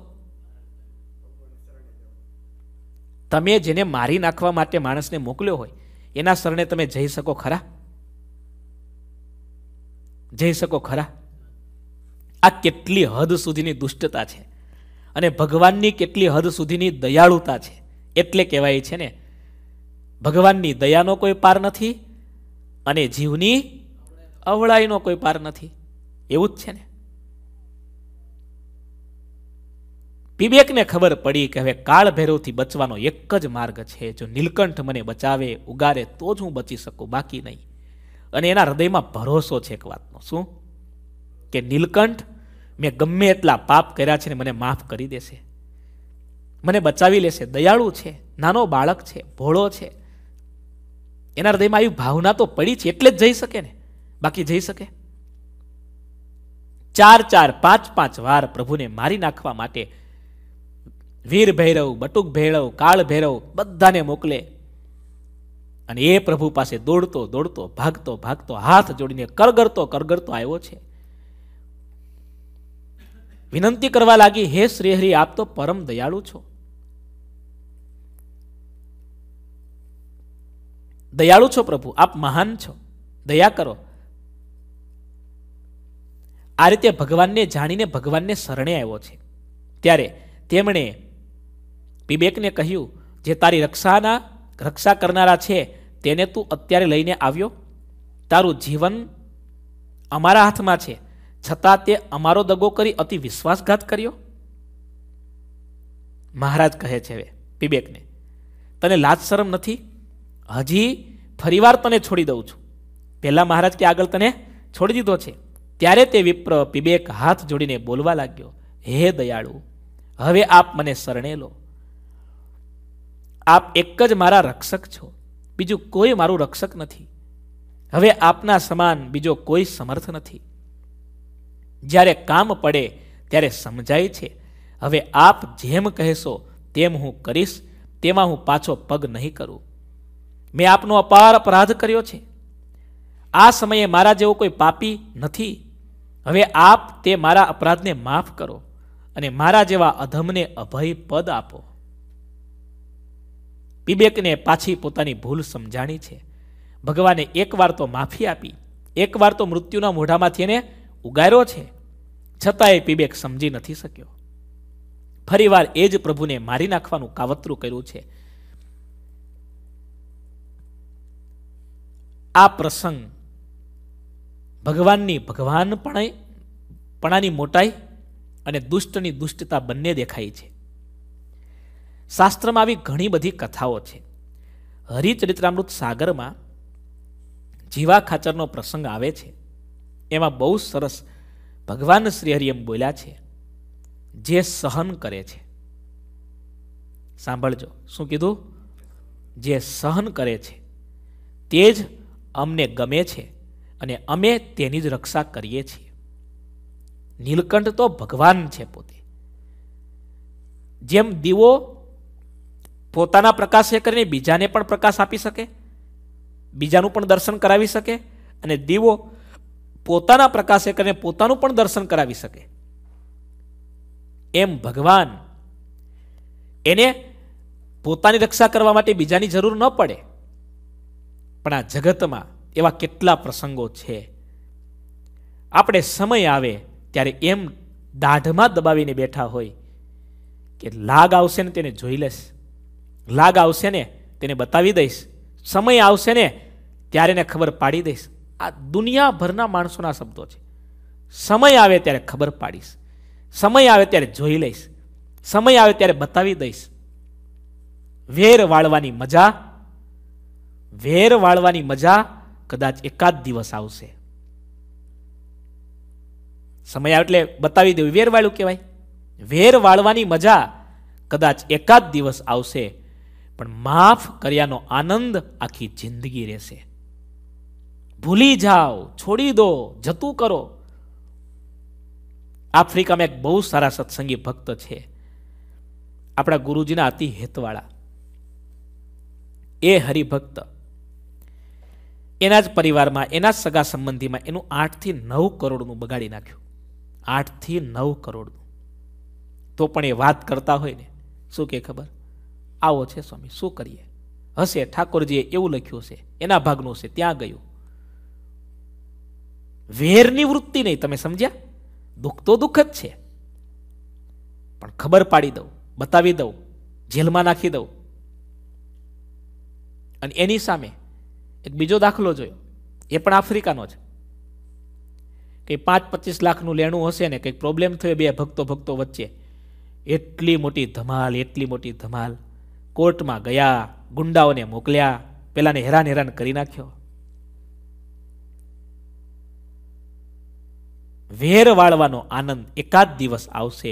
તમે જેને મારી નાખવા માટે માણસને મોકલ્યો હોય એના શરણે તમે જઈ શકો ખરા જઈ શકો ખરા આ કેટલી હદ સુધીની દુષ્ટતા છે અને ભગવાનની કેટલી હદ સુધીની દયાળુતા છે એટલે કહેવાય છે ને ભગવાનની દયાનો કોઈ પાર નથી અને જીવની અવળાઈનો કોઈ પાર નથી એવું જ છે ને વિવેકને ખબર પડી કે હવે કાળ ભૈરવથી બચવાનો એક જ માર્ગ છે જો નીલકંઠ મને બચાવે ઉગારે તો જ હું બચી શકું બાકી નહીં અને એના હૃદયમાં ભરોસો છે એક વાતનો શું કે નીલકંઠ મેં ગમે એટલા પાપ કર્યા છે ને મને માફ કરી દેશે મને બચાવી લેશે દયાળુ છે નાનો બાળક છે ભોળો છે એના હૃદયમાં આવી ભાવના તો પડી છે એટલે જ જઈ શકે ને બાકી જઈ શકે ચાર ચાર પાંચ પાંચ વાર પ્રભુને મારી નાખવા માટે વીર ભૈરવ બટુક ભૈરવ કાળ ભૈરવ બધાને મોકલે અને એ પ્રભુ પાસે દોડતો દોડતો ભાગતો ભાગતો હાથ જોડીને કરગરતો કરગરતો આવ્યો છે વિનંતી કરવા લાગી હે શ્રીહરિ આપ તો પરમ દયાળુ છો દયાળુ છો પ્રભુ આપ મહાન છો દયા કરો આ રીતે ભગવાનને જાણીને ભગવાનને શરણે આવ્યો છે ત્યારે તેમણે પીબેકને કહ્યું જે તારી રક્ષાના રક્ષા કરનારા છે તેને તું અત્યારે લઈને આવ્યો તારું જીવન અમારા હાથમાં છે છતાં તે અમારો દગો કરી અતિ વિશ્વાસઘાત કર્યો મહારાજ કહે છે હવે પીબેકને તને લાજ શરમ નથી હજી ફરીવાર તને છોડી દઉં છું પહેલાં મહારાજ કે આગળ તને છોડી દીધો છે ત્યારે તે વિપ્ર પીબેક હાથ જોડીને બોલવા લાગ્યો હે દયાળુ હવે આપ મને શરણે લો આપ એક જ મારા રક્ષક છો બીજું કોઈ મારું રક્ષક નથી હવે આપના સમાન બીજો કોઈ સમર્થ નથી જ્યારે કામ પડે ત્યારે સમજાય છે હવે આપ જેમ કહેશો તેમ હું કરીશ તેમાં હું પાછો પગ નહીં કરું મેં આપનો અપાર અપરાધ કર્યો છે આ સમયે મારા જેવો કોઈ પાપી નથી હવે આપ તે મારા અપરાધને માફ કરો અને મારા જેવા અધમને અભય પદ આપો પીબેકને પાછી પોતાની ભૂલ સમજાણી છે ભગવાને એકવાર તો માફી આપી એકવાર તો મૃત્યુના મોઢામાંથી એને ઉગાર્યો છે છતાંય પીબેક સમજી નથી શક્યો ફરીવાર એ જ પ્રભુને મારી નાખવાનું કાવતરું કર્યું છે આ પ્રસંગ ભગવાનની ભગવાન પણાની મોટાઈ અને દુષ્ટની દુષ્ટતા બંને દેખાય છે શાસ્ત્રમાં આવી ઘણી બધી કથાઓ છે હરિચરિત્રામૃત સાગરમાં જીવા ખાચરનો પ્રસંગ આવે છે એમાં બહુ સરસ ભગવાન શ્રી બોલ્યા છે જે સહન કરે છે સાંભળજો શું કીધું જે સહન કરે છે તે જ અમને ગમે છે અને અમે તેની જ રક્ષા કરીએ છીએ નીલકંઠ તો ભગવાન છે પોતે જેમ દીવો પોતાના પ્રકાશે કરીને બીજાને પણ પ્રકાશ આપી શકે બીજાનું પણ દર્શન કરાવી શકે અને દીવો પોતાના પ્રકાશે કરીને પોતાનું પણ દર્શન કરાવી શકે એમ ભગવાન એને પોતાની રક્ષા કરવા માટે બીજાની જરૂર ન પડે પણ આ જગતમાં એવા કેટલા પ્રસંગો છે આપણે સમય આવે ત્યારે એમ દાઢમાં દબાવીને બેઠા હોય કે લાગ આવશે ને તેને જોઈ લઈશ લાગ આવશે ને તેને બતાવી દઈશ સમય આવશે ને ત્યારે એને ખબર પાડી દઈશ આ દુનિયાભરના માણસોના શબ્દો છે સમય આવે ત્યારે ખબર પાડીશ સમય આવે ત્યારે જોઈ લઈશ સમય આવે ત્યારે બતાવી દઈશ વેર વાળવાની મજા વેર વાળવાની મજા કદાચ એકાદ દિવસ આવશે સમય આવે એટલે બતાવી દેવું વેર વાળું કહેવાય વેર વાળવાની મજા કદાચ એકાદ દિવસ આવશે પણ માફ કર્યાનો આનંદ આખી જિંદગી રહેશે ભૂલી જાઓ છોડી દો જતું કરો આફ્રિકામાં એક બહુ સારા સત્સંગી ભક્ત છે આપણા ગુરુજીના અતિ હેતવાળા એ હરિભક્ત એના જ પરિવારમાં એના સગા સંબંધીમાં એનું આઠથી નવ કરોડનું બગાડી નાખ્યું આઠથી નવ કરોડનું તો પણ એ વાત કરતા હોય ને શું કે ખબર આવો છે સ્વામી શું કરીએ હશે ઠાકોરજીએ એવું લખ્યું છે એના ભાગનું છે ત્યાં ગયું વેરની વૃત્તિ નહીં તમે સમજ્યા દુઃખ તો દુઃખ જ છે પણ ખબર પાડી દઉં બતાવી દઉં જેલમાં નાખી દઉં અને એની સામે એક બીજો દાખલો જોયો એ પણ આફ્રિકાનો છે કે પાંચ પચીસ લાખનું લેણું હશે ને કંઈક પ્રોબ્લેમ થયો બે ભક્તો ભક્તો વચ્ચે એટલી મોટી ધમાલ એટલી મોટી ધમાલ કોર્ટમાં ગયા ગુંડાઓને મોકલ્યા પેલાને હેરાન હેરાન કરી નાખ્યો વેર વાળવાનો આનંદ એકાદ દિવસ આવશે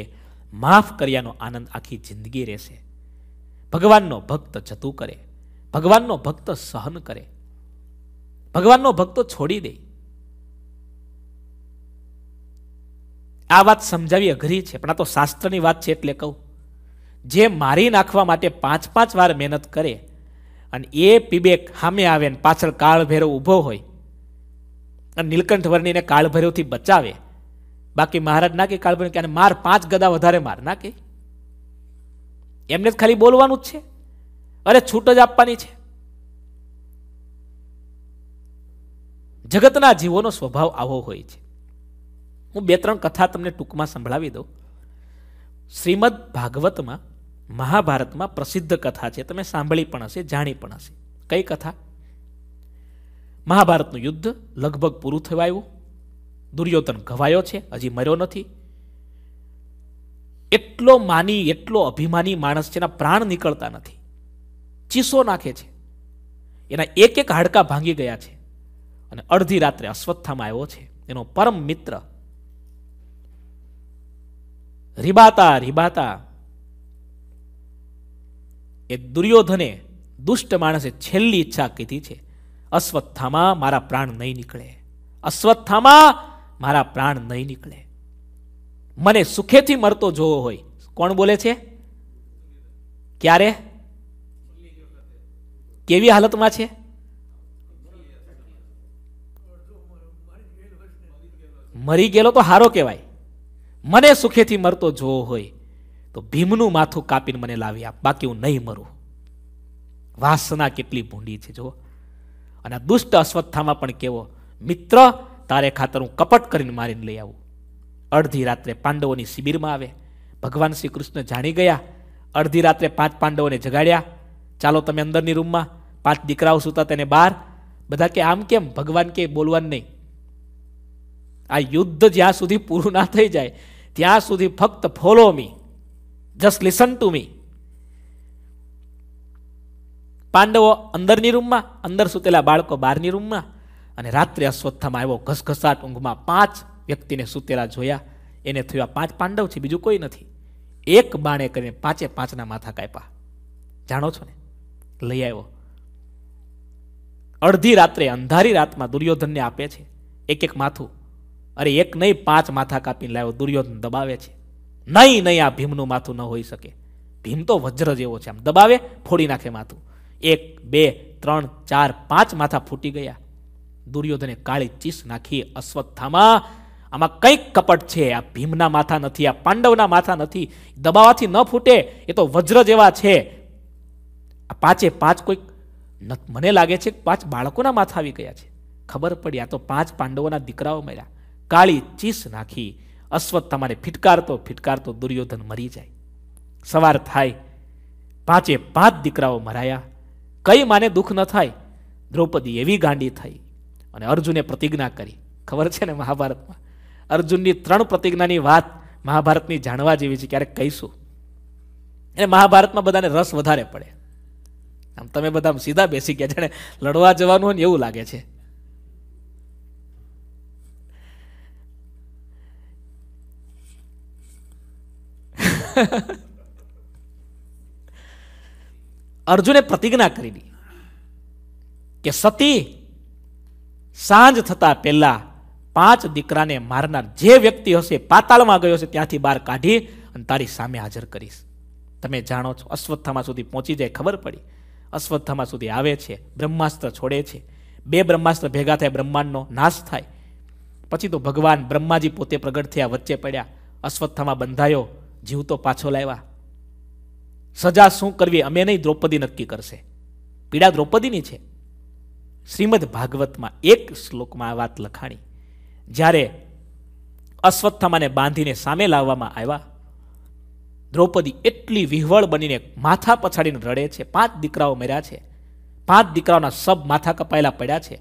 માફ કર્યાનો આનંદ આખી જિંદગી રહેશે ભગવાનનો ભક્ત જતું કરે ભગવાનનો ભક્ત સહન કરે ભગવાનનો ભક્ત છોડી દે આ વાત સમજાવી અઘરી છે પણ આ તો શાસ્ત્રની વાત છે એટલે કહું જે મારી નાખવા માટે પાંચ પાંચ વાર મહેનત કરે અને એ પીબેક સામે આવે ને પાછળ કાળભેરો ઊભો હોય અને નીલકંઠ વર્ણીને કાળભૈરવથી બચાવે બાકી મહારાજ ના કે કાળભાઈ કે માર પાંચ ગદા વધારે માર ના કે એમને જ ખાલી બોલવાનું જ છે અરે છૂટ જ આપવાની છે જગતના જીવોનો સ્વભાવ આવો હોય છે હું બે ત્રણ કથા તમને ટૂંકમાં સંભળાવી દઉં શ્રીમદ ભાગવતમાં મહાભારતમાં પ્રસિદ્ધ કથા છે તમે સાંભળી પણ હશે જાણી પણ હશે કઈ કથા મહાભારતનું યુદ્ધ લગભગ પૂરું થવા આવ્યું દુર્યોધન ઘવાયો છે હજી મર્યો નથી એટલો માની એટલો અભિમાની માણસ છે એના પ્રાણ નીકળતા નથી ચીસો નાખે છે એના એક એક હાડકા ભાંગી ગયા છે અને અડધી રાત્રે અશ્વત્થામાં આવ્યો છે એનો પરમ મિત્ર રીબાતા રીબાતા એ દુર્યોધને દુષ્ટ માણસે છેલ્લી ઈચ્છા કીધી છે અશ્વત્થામાં મારા પ્રાણ નહીં નીકળે અશ્વત્થામાં મારા પ્રાણ નહીં નીકળે મને સુખેથી મરતો જોવો હોય કોણ બોલે છે ક્યારે કેવી હાલતમાં છે મરી ગયેલો તો હારો કહેવાય મને સુખેથી મરતો જોવો હોય તો ભીમનું માથું કાપીને મને લાવી આપ બાકી હું નહીં મરું વાસના કેટલી ભૂંડી છે જો અને દુષ્ટ અશ્વત્થામાં પણ કેવો મિત્ર તારે ખાતર હું કપટ કરીને મારીને લઈ આવું અડધી રાત્રે પાંડવોની શિબિરમાં આવે ભગવાન શ્રી કૃષ્ણ જાણી ગયા અડધી રાત્રે પાંચ પાંડવોને જગાડ્યા ચાલો તમે અંદરની રૂમમાં પાંચ દીકરાઓ સૂતા તેને બહાર બધા કે આમ કેમ ભગવાન કે બોલવાનું નહીં આ યુદ્ધ જ્યાં સુધી પૂરું ના થઈ જાય ત્યાં સુધી ફક્ત follow me just listen to me પાંડવો અંદરની રૂમમાં અંદર સૂતેલા બાળકો બહારની રૂમમાં અને રાત્રે અશ્વત્થામાં આવ્યો ઘસઘસાટ ઊંઘમાં પાંચ વ્યક્તિને સૂતેલા જોયા એને થયું આ પાંચ પાંડવ છે બીજું કોઈ નથી એક બાણે કરીને પાંચે પાંચના માથા કાપ્યા જાણો છો ને લઈ આવ્યો અડધી રાત્રે અંધારી રાતમાં દુર્યોધનને આપે છે એક એક માથું અરે એક નહીં પાંચ માથા કાપીને લાવ્યો દુર્યોધન દબાવે છે નહીં નહીં આ ભીમનું માથું ન હોઈ શકે ભીમ તો વજ્ર જેવો છે આમ દબાવે ફોડી નાખે માથું એક બે ત્રણ ચાર પાંચ માથા ફૂટી ગયા દુર્યોધને કાળી ચીસ નાખી અશ્વત્થામાં આમાં કંઈક કપટ છે આ ભીમના માથા નથી આ પાંડવના માથા નથી દબાવાથી ન ફૂટે એ તો વજ્ર જેવા છે આ પાંચે પાંચ કોઈક મને લાગે છે કે પાંચ બાળકોના માથા આવી ગયા છે ખબર પડી આ તો પાંચ પાંડવોના દીકરાઓ મર્યા કાળી ચીસ નાખી અશ્વત્થામાને ફિટકારતો ફિટકારતો દુર્યોધન મરી જાય સવાર થાય પાંચે પાંચ દીકરાઓ મરાયા કઈ માને દુઃખ ન થાય દ્રૌપદી એવી ગાંડી થઈ અને અર્જુને પ્રતિજ્ઞા કરી ખબર છે ને મહાભારતમાં અર્જુનની ત્રણ પ્રતિજ્ઞાની વાત મહાભારતની જાણવા જેવી છે ક્યારેક કહીશું અને મહાભારતમાં બધાને રસ વધારે પડે આમ તમે બધા સીધા બેસી ગયા જાણે લડવા જવાનું હોય ને એવું લાગે છે અર્જુને પ્રતિજ્ઞા કરેલી કે સતી સાંજ થતાં પહેલાં પાંચ દીકરાને મારનાર જે વ્યક્તિ હશે પાતાળમાં ગયો હશે ત્યાંથી બહાર કાઢી અને તારી સામે હાજર કરીશ તમે જાણો છો અશ્વત્થામાં સુધી પહોંચી જાય ખબર પડી અશ્વત્થામાં સુધી આવે છે બ્રહ્માસ્ત્ર છોડે છે બે બ્રહ્માસ્ત્ર ભેગા થાય બ્રહ્માંડનો નાશ થાય પછી તો ભગવાન બ્રહ્માજી પોતે પ્રગટ થયા વચ્ચે પડ્યા અશ્વત્થામાં બંધાયો જીવ તો પાછો લાવ્યા સજા શું કરવી અમે નહીં દ્રૌપદી નક્કી કરશે પીડા દ્રૌપદીની છે શ્રીમદ ભાગવતમાં એક શ્લોકમાં આ વાત લખાણી જ્યારે અશ્વત્થામાને બાંધીને સામે લાવવામાં આવ્યા દ્રૌપદી એટલી વિહવળ બનીને માથા પછાડીને રડે છે પાંચ દીકરાઓ મર્યા છે પાંચ દીકરાઓના સબ માથા કપાયેલા પડ્યા છે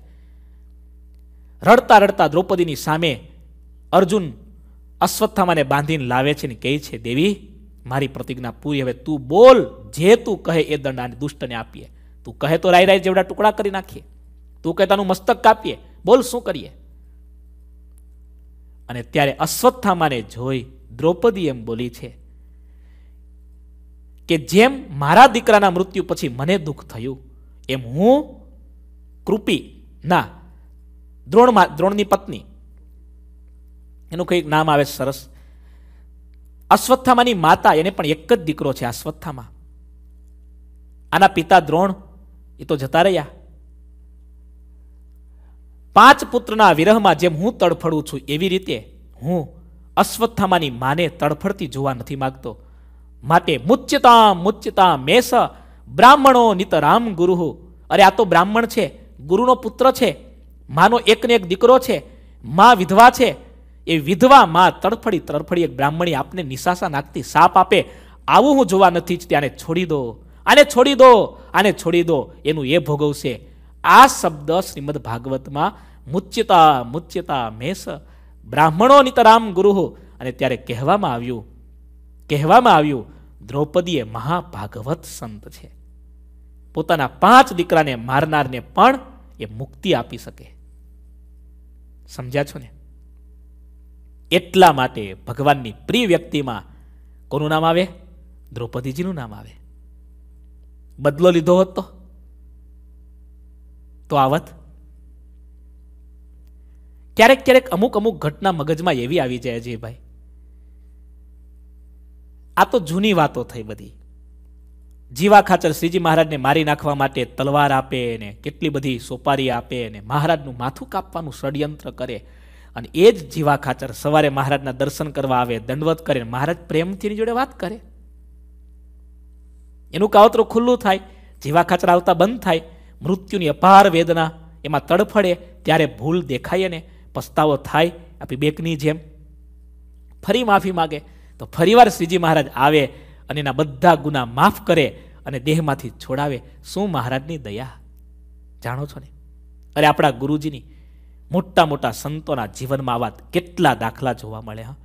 રડતા રડતા દ્રૌપદીની સામે અર્જુન અશ્વત્થામાને બાંધીને લાવે છે ને કહે છે દેવી મારી પ્રતિજ્ઞા પૂરી હવે તું બોલ જે તું કહે એ દંડાને દુષ્ટને આપીએ તું કહે તો રાય રાય જેવડા ટુકડા કરી નાખીએ તું કહેતાનું મસ્તક કાપીએ બોલ શું કરીએ અને ત્યારે અશ્વત્થામાને જોઈ દ્રૌપદી એમ બોલી છે કે જેમ મારા દીકરાના મૃત્યુ પછી મને દુઃખ થયું એમ હું કૃપી ના દ્રોણમાં દ્રોણની પત્ની એનું કંઈક નામ આવે સરસ અશ્વત્થામાની માતા એને પણ એક જ દીકરો છે અશ્વત્થામાં આના પિતા દ્રોણ એ તો જતા રહ્યા પાંચ પુત્રના વિરહમાં જેમ હું તડફડું છું એવી રીતે હું અશ્વત્થામાની માને તડફડતી જોવા નથી માગતો માટે મુચ્યતા મુચ્યતા મેષ બ્રાહ્મણો નિતરામ ગુરુ અરે આ તો બ્રાહ્મણ છે ગુરુનો પુત્ર છે માનો એકને એક દીકરો છે મા વિધવા છે એ વિધવા માં તડફડી તડફડી એક બ્રાહ્મણી આપને નિશાસા નાખતી સાપ આપે આવું હું જોવા નથી જ ત્યાંને છોડી દો આને છોડી દો આને છોડી દો એનું એ ભોગવશે આ શબ્દ શ્રીમદ ભાગવતમાં મુચ્યતા મુચ્યતા મેષ બ્રાહ્મણો નિતરામ ગુરુ અને ત્યારે કહેવામાં આવ્યું કહેવામાં આવ્યું દ્રૌપદી એ મહાભાગવત સંત છે પોતાના પાંચ દીકરાને મારનારને પણ એ મુક્તિ આપી શકે સમજ્યા છો ને એટલા માટે ભગવાનની પ્રિય વ્યક્તિમાં કોનું નામ આવે દ્રૌપદીજીનું નામ આવે બદલો લીધો હતો તો આવત ક્યારેક ક્યારેક અમુક અમુક ઘટના મગજમાં એવી આવી જાય જે ભાઈ આ તો જૂની વાતો થઈ બધી જીવા ખાચર શ્રીજી મહારાજને મારી નાખવા માટે તલવાર આપે ને કેટલી બધી સોપારી આપે ને મહારાજનું માથું કાપવાનું ષડયંત્ર કરે અને એ જ જીવા ખાચર સવારે મહારાજના દર્શન કરવા આવે દંડવત કરે મહારાજ પ્રેમથી જોડે વાત કરે એનું કાવતરું ખુલ્લું થાય જીવા ખાચર આવતા બંધ થાય મૃત્યુની અપાર વેદના એમાં તડફડે ત્યારે ભૂલ દેખાય ને પસ્તાવો થાય આપી બેકની જેમ ફરી માફી માગે તો ફરીવાર શ્રીજી મહારાજ આવે અને એના બધા ગુના માફ કરે અને દેહમાંથી છોડાવે શું મહારાજની દયા જાણો છો ને અરે આપણા ગુરુજીની મોટા મોટા સંતોના જીવનમાં આવા કેટલા દાખલા જોવા મળે હા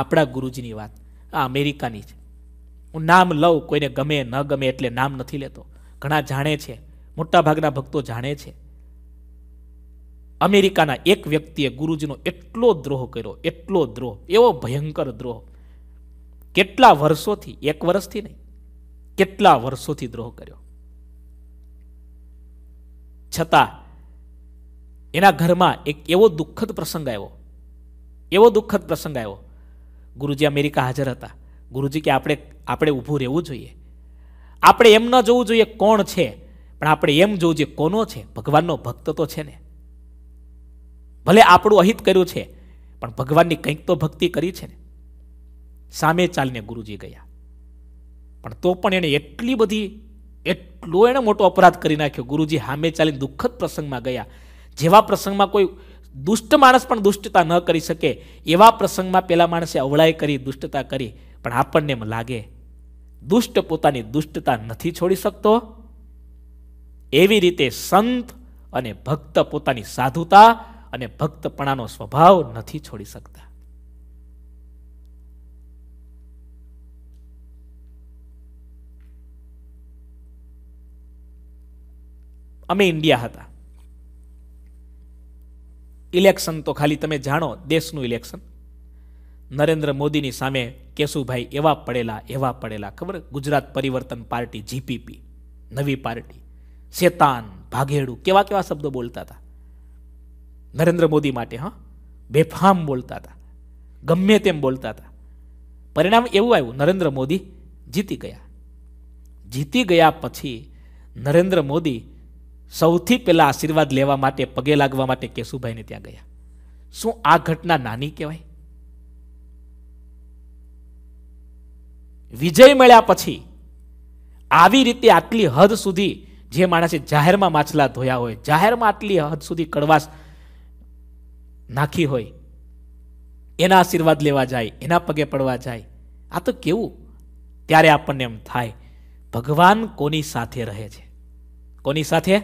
આપણા ગુરુજીની વાત આ અમેરિકાની છે હું નામ લઉં કોઈને ગમે ન ગમે એટલે નામ નથી લેતો ઘણા જાણે છે મોટાભાગના ભક્તો જાણે છે અમેરિકાના એક વ્યક્તિએ ગુરુજીનો એટલો દ્રોહ કર્યો એટલો દ્રોહ એવો ભયંકર દ્રોહ કેટલા વર્ષોથી એક વર્ષથી નહીં કેટલા વર્ષોથી દ્રોહ કર્યો છતાં એના ઘરમાં એક એવો દુઃખદ પ્રસંગ આવ્યો એવો દુઃખદ પ્રસંગ આવ્યો ગુરુજી અમેરિકા હાજર હતા ગુરુજી કે આપણે આપણે ઊભું રહેવું જોઈએ આપણે એમ ન જોવું જોઈએ કોણ છે પણ આપણે એમ જોવું જે કોનો છે ભગવાનનો ભક્ત તો છે ને ભલે આપણું અહિત કર્યું છે પણ ભગવાનની કંઈક તો ભક્તિ કરી છે ને સામે ચાલીને ગુરુજી ગયા પણ તો પણ એણે એટલી બધી એટલો એણે મોટો અપરાધ કરી નાખ્યો ગુરુજી સામે ચાલીને દુઃખદ પ્રસંગમાં ગયા જેવા પ્રસંગમાં કોઈ દુષ્ટ માણસ પણ દુષ્ટતા ન કરી શકે એવા પ્રસંગમાં પેલા માણસે અવળાઈ કરી દુષ્ટતા કરી પણ આપણને એમ લાગે દુષ્ટ પોતાની દુષ્ટતા નથી છોડી શકતો એવી રીતે સંત અને ભક્ત પોતાની સાધુતા અને ભક્તપણાનો સ્વભાવ નથી છોડી શકતા અમે ઇન્ડિયા હતા ઇલેક્શન તો ખાલી તમે જાણો દેશનું ઇલેક્શન નરેન્દ્ર મોદીની સામે કેશુભાઈ એવા પડેલા એવા પડેલા ખબર ગુજરાત પરિવર્તન પાર્ટી જીપીપી નવી પાર્ટી શેતાન ભાગેડું કેવા કેવા શબ્દો બોલતા હતા નરેન્દ્ર મોદી માટે હા બેફામ બોલતા હતા ગમે તેમ બોલતા હતા પરિણામ એવું આવ્યું નરેન્દ્ર મોદી જીતી ગયા જીતી ગયા પછી નરેન્દ્ર મોદી સૌથી પહેલાં આશીર્વાદ લેવા માટે પગે લાગવા માટે કેશુભાઈને ત્યાં ગયા શું આ ઘટના નાની કહેવાય વિજય મળ્યા પછી આવી રીતે આટલી હદ સુધી જે માણસે જાહેરમાં માછલા ધોયા હોય જાહેરમાં આટલી હદ સુધી કડવાશ નાખી હોય એના આશીર્વાદ લેવા જાય એના પગે પડવા જાય આ તો કેવું ત્યારે આપણને એમ થાય ભગવાન કોની સાથે રહે છે કોની સાથે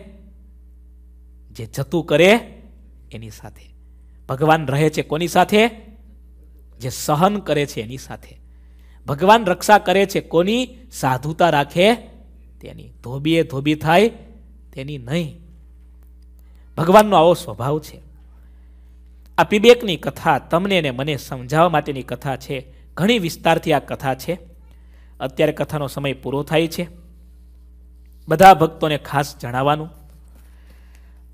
જે જતું કરે એની સાથે ભગવાન રહે છે કોની સાથે જે સહન કરે છે એની સાથે ભગવાન રક્ષા કરે છે કોની સાધુતા રાખે તેની ધોબીએ ધોબી થાય તેની નહીં ભગવાનનો આવો સ્વભાવ છે આ પીબેકની કથા તમને અને મને સમજાવવા માટેની કથા છે ઘણી વિસ્તારથી આ કથા છે અત્યારે કથાનો સમય પૂરો થાય છે બધા ભક્તોને ખાસ જણાવવાનું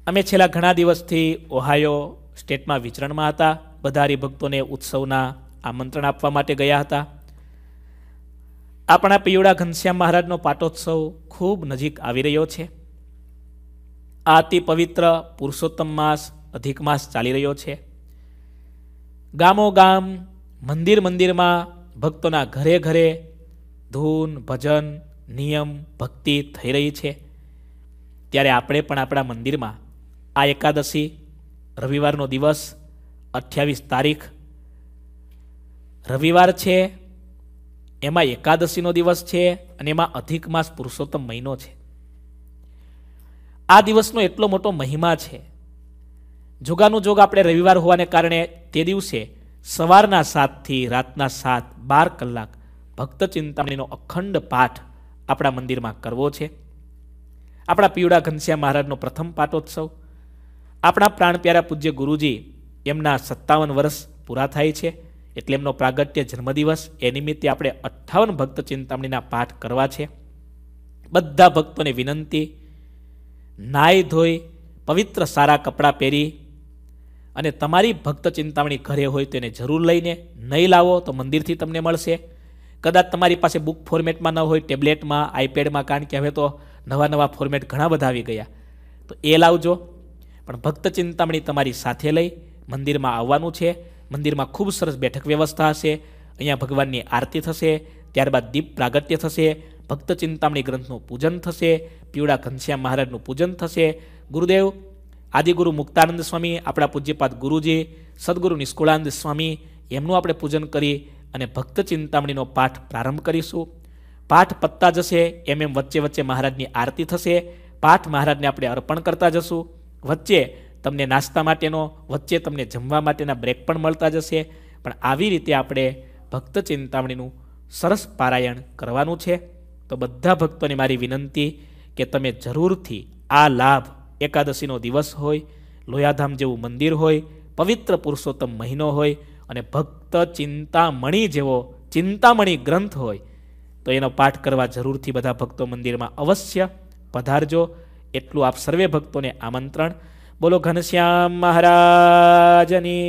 અમે છેલ્લા ઘણા દિવસથી ઓહાયો સ્ટેટમાં વિચરણમાં હતા બધા ભક્તોને ઉત્સવના આમંત્રણ આપવા માટે ગયા હતા આપણા પિયુડા ઘનશ્યામ મહારાજનો પાટોત્સવ ખૂબ નજીક આવી રહ્યો છે આ અતિ પવિત્ર પુરુષોત્તમ માસ અધિક માસ ચાલી રહ્યો છે ગામો ગામ મંદિર મંદિરમાં ભક્તોના ઘરે ઘરે ધૂન ભજન નિયમ ભક્તિ થઈ રહી છે ત્યારે આપણે પણ આપણા મંદિરમાં આ એકાદશી રવિવારનો દિવસ અઠ્યાવીસ તારીખ રવિવાર છે એમાં એકાદશીનો દિવસ છે અને એમાં અધિક માસ પુરુષોત્તમ મહિનો છે આ દિવસનો એટલો મોટો મહિમા છે જોગાનું જોગ આપણે રવિવાર હોવાને કારણે તે દિવસે સવારના સાતથી રાતના સાત બાર કલાક ભક્ત ચિંતામણીનો અખંડ પાઠ આપણા મંદિરમાં કરવો છે આપણા પીવડા ઘનશ્યા મહારાજનો પ્રથમ પાટોત્સવ આપણા પ્રાણપ્યારા પૂજ્ય ગુરુજી એમના સત્તાવન વર્ષ પૂરા થાય છે એટલે એમનો પ્રાગટ્ય જન્મદિવસ એ નિમિત્તે આપણે અઠ્ઠાવન ભક્ત ચિંતામણીના પાઠ કરવા છે બધા ભક્તોને વિનંતી નાય ધોઈ પવિત્ર સારા કપડાં પહેરી અને તમારી ભક્ત ચિંતામણી ઘરે હોય તો એને જરૂર લઈને નહીં લાવો તો મંદિરથી તમને મળશે કદાચ તમારી પાસે બુક ફોર્મેટમાં ન હોય ટેબ્લેટમાં આઈપેડમાં કારણ કે હવે તો નવા નવા ફોર્મેટ ઘણા બધા આવી ગયા તો એ લાવજો પણ ભક્ત ચિંતામણી તમારી સાથે લઈ મંદિરમાં આવવાનું છે મંદિરમાં ખૂબ સરસ બેઠક વ્યવસ્થા હશે અહીંયા ભગવાનની આરતી થશે ત્યારબાદ દીપ પ્રાગત્ય થશે ભક્ત ચિંતામણી ગ્રંથનું પૂજન થશે પીવડા ઘનશ્યામ મહારાજનું પૂજન થશે ગુરુદેવ આદિગુરુ મુક્તાનંદ સ્વામી આપણા પૂજ્યપાદ ગુરુજી સદગુરુ નિષ્કુળાનંદ સ્વામી એમનું આપણે પૂજન કરી અને ભક્ત ચિંતામણીનો પાઠ પ્રારંભ કરીશું પાઠ પત્તા જશે એમ એમ વચ્ચે વચ્ચે મહારાજની આરતી થશે પાઠ મહારાજને આપણે અર્પણ કરતા જશું વચ્ચે તમને નાસ્તા માટેનો વચ્ચે તમને જમવા માટેના બ્રેક પણ મળતા જશે પણ આવી રીતે આપણે ભક્ત ચિંતામણીનું સરસ પારાયણ કરવાનું છે તો બધા ભક્તોને મારી વિનંતી કે તમે જરૂરથી આ લાભ એકાદશીનો દિવસ હોય લોયાધામ જેવું મંદિર હોય પવિત્ર પુરુષોત્તમ મહિનો હોય અને ભક્ત ચિંતામણી જેવો ચિંતામણી ગ્રંથ હોય તો એનો પાઠ કરવા જરૂરથી બધા ભક્તો મંદિરમાં અવશ્ય પધારજો એટલું આપ સર્વે ભક્તોને આમંત્રણ બોલો ઘનશ્યામ મહારાજની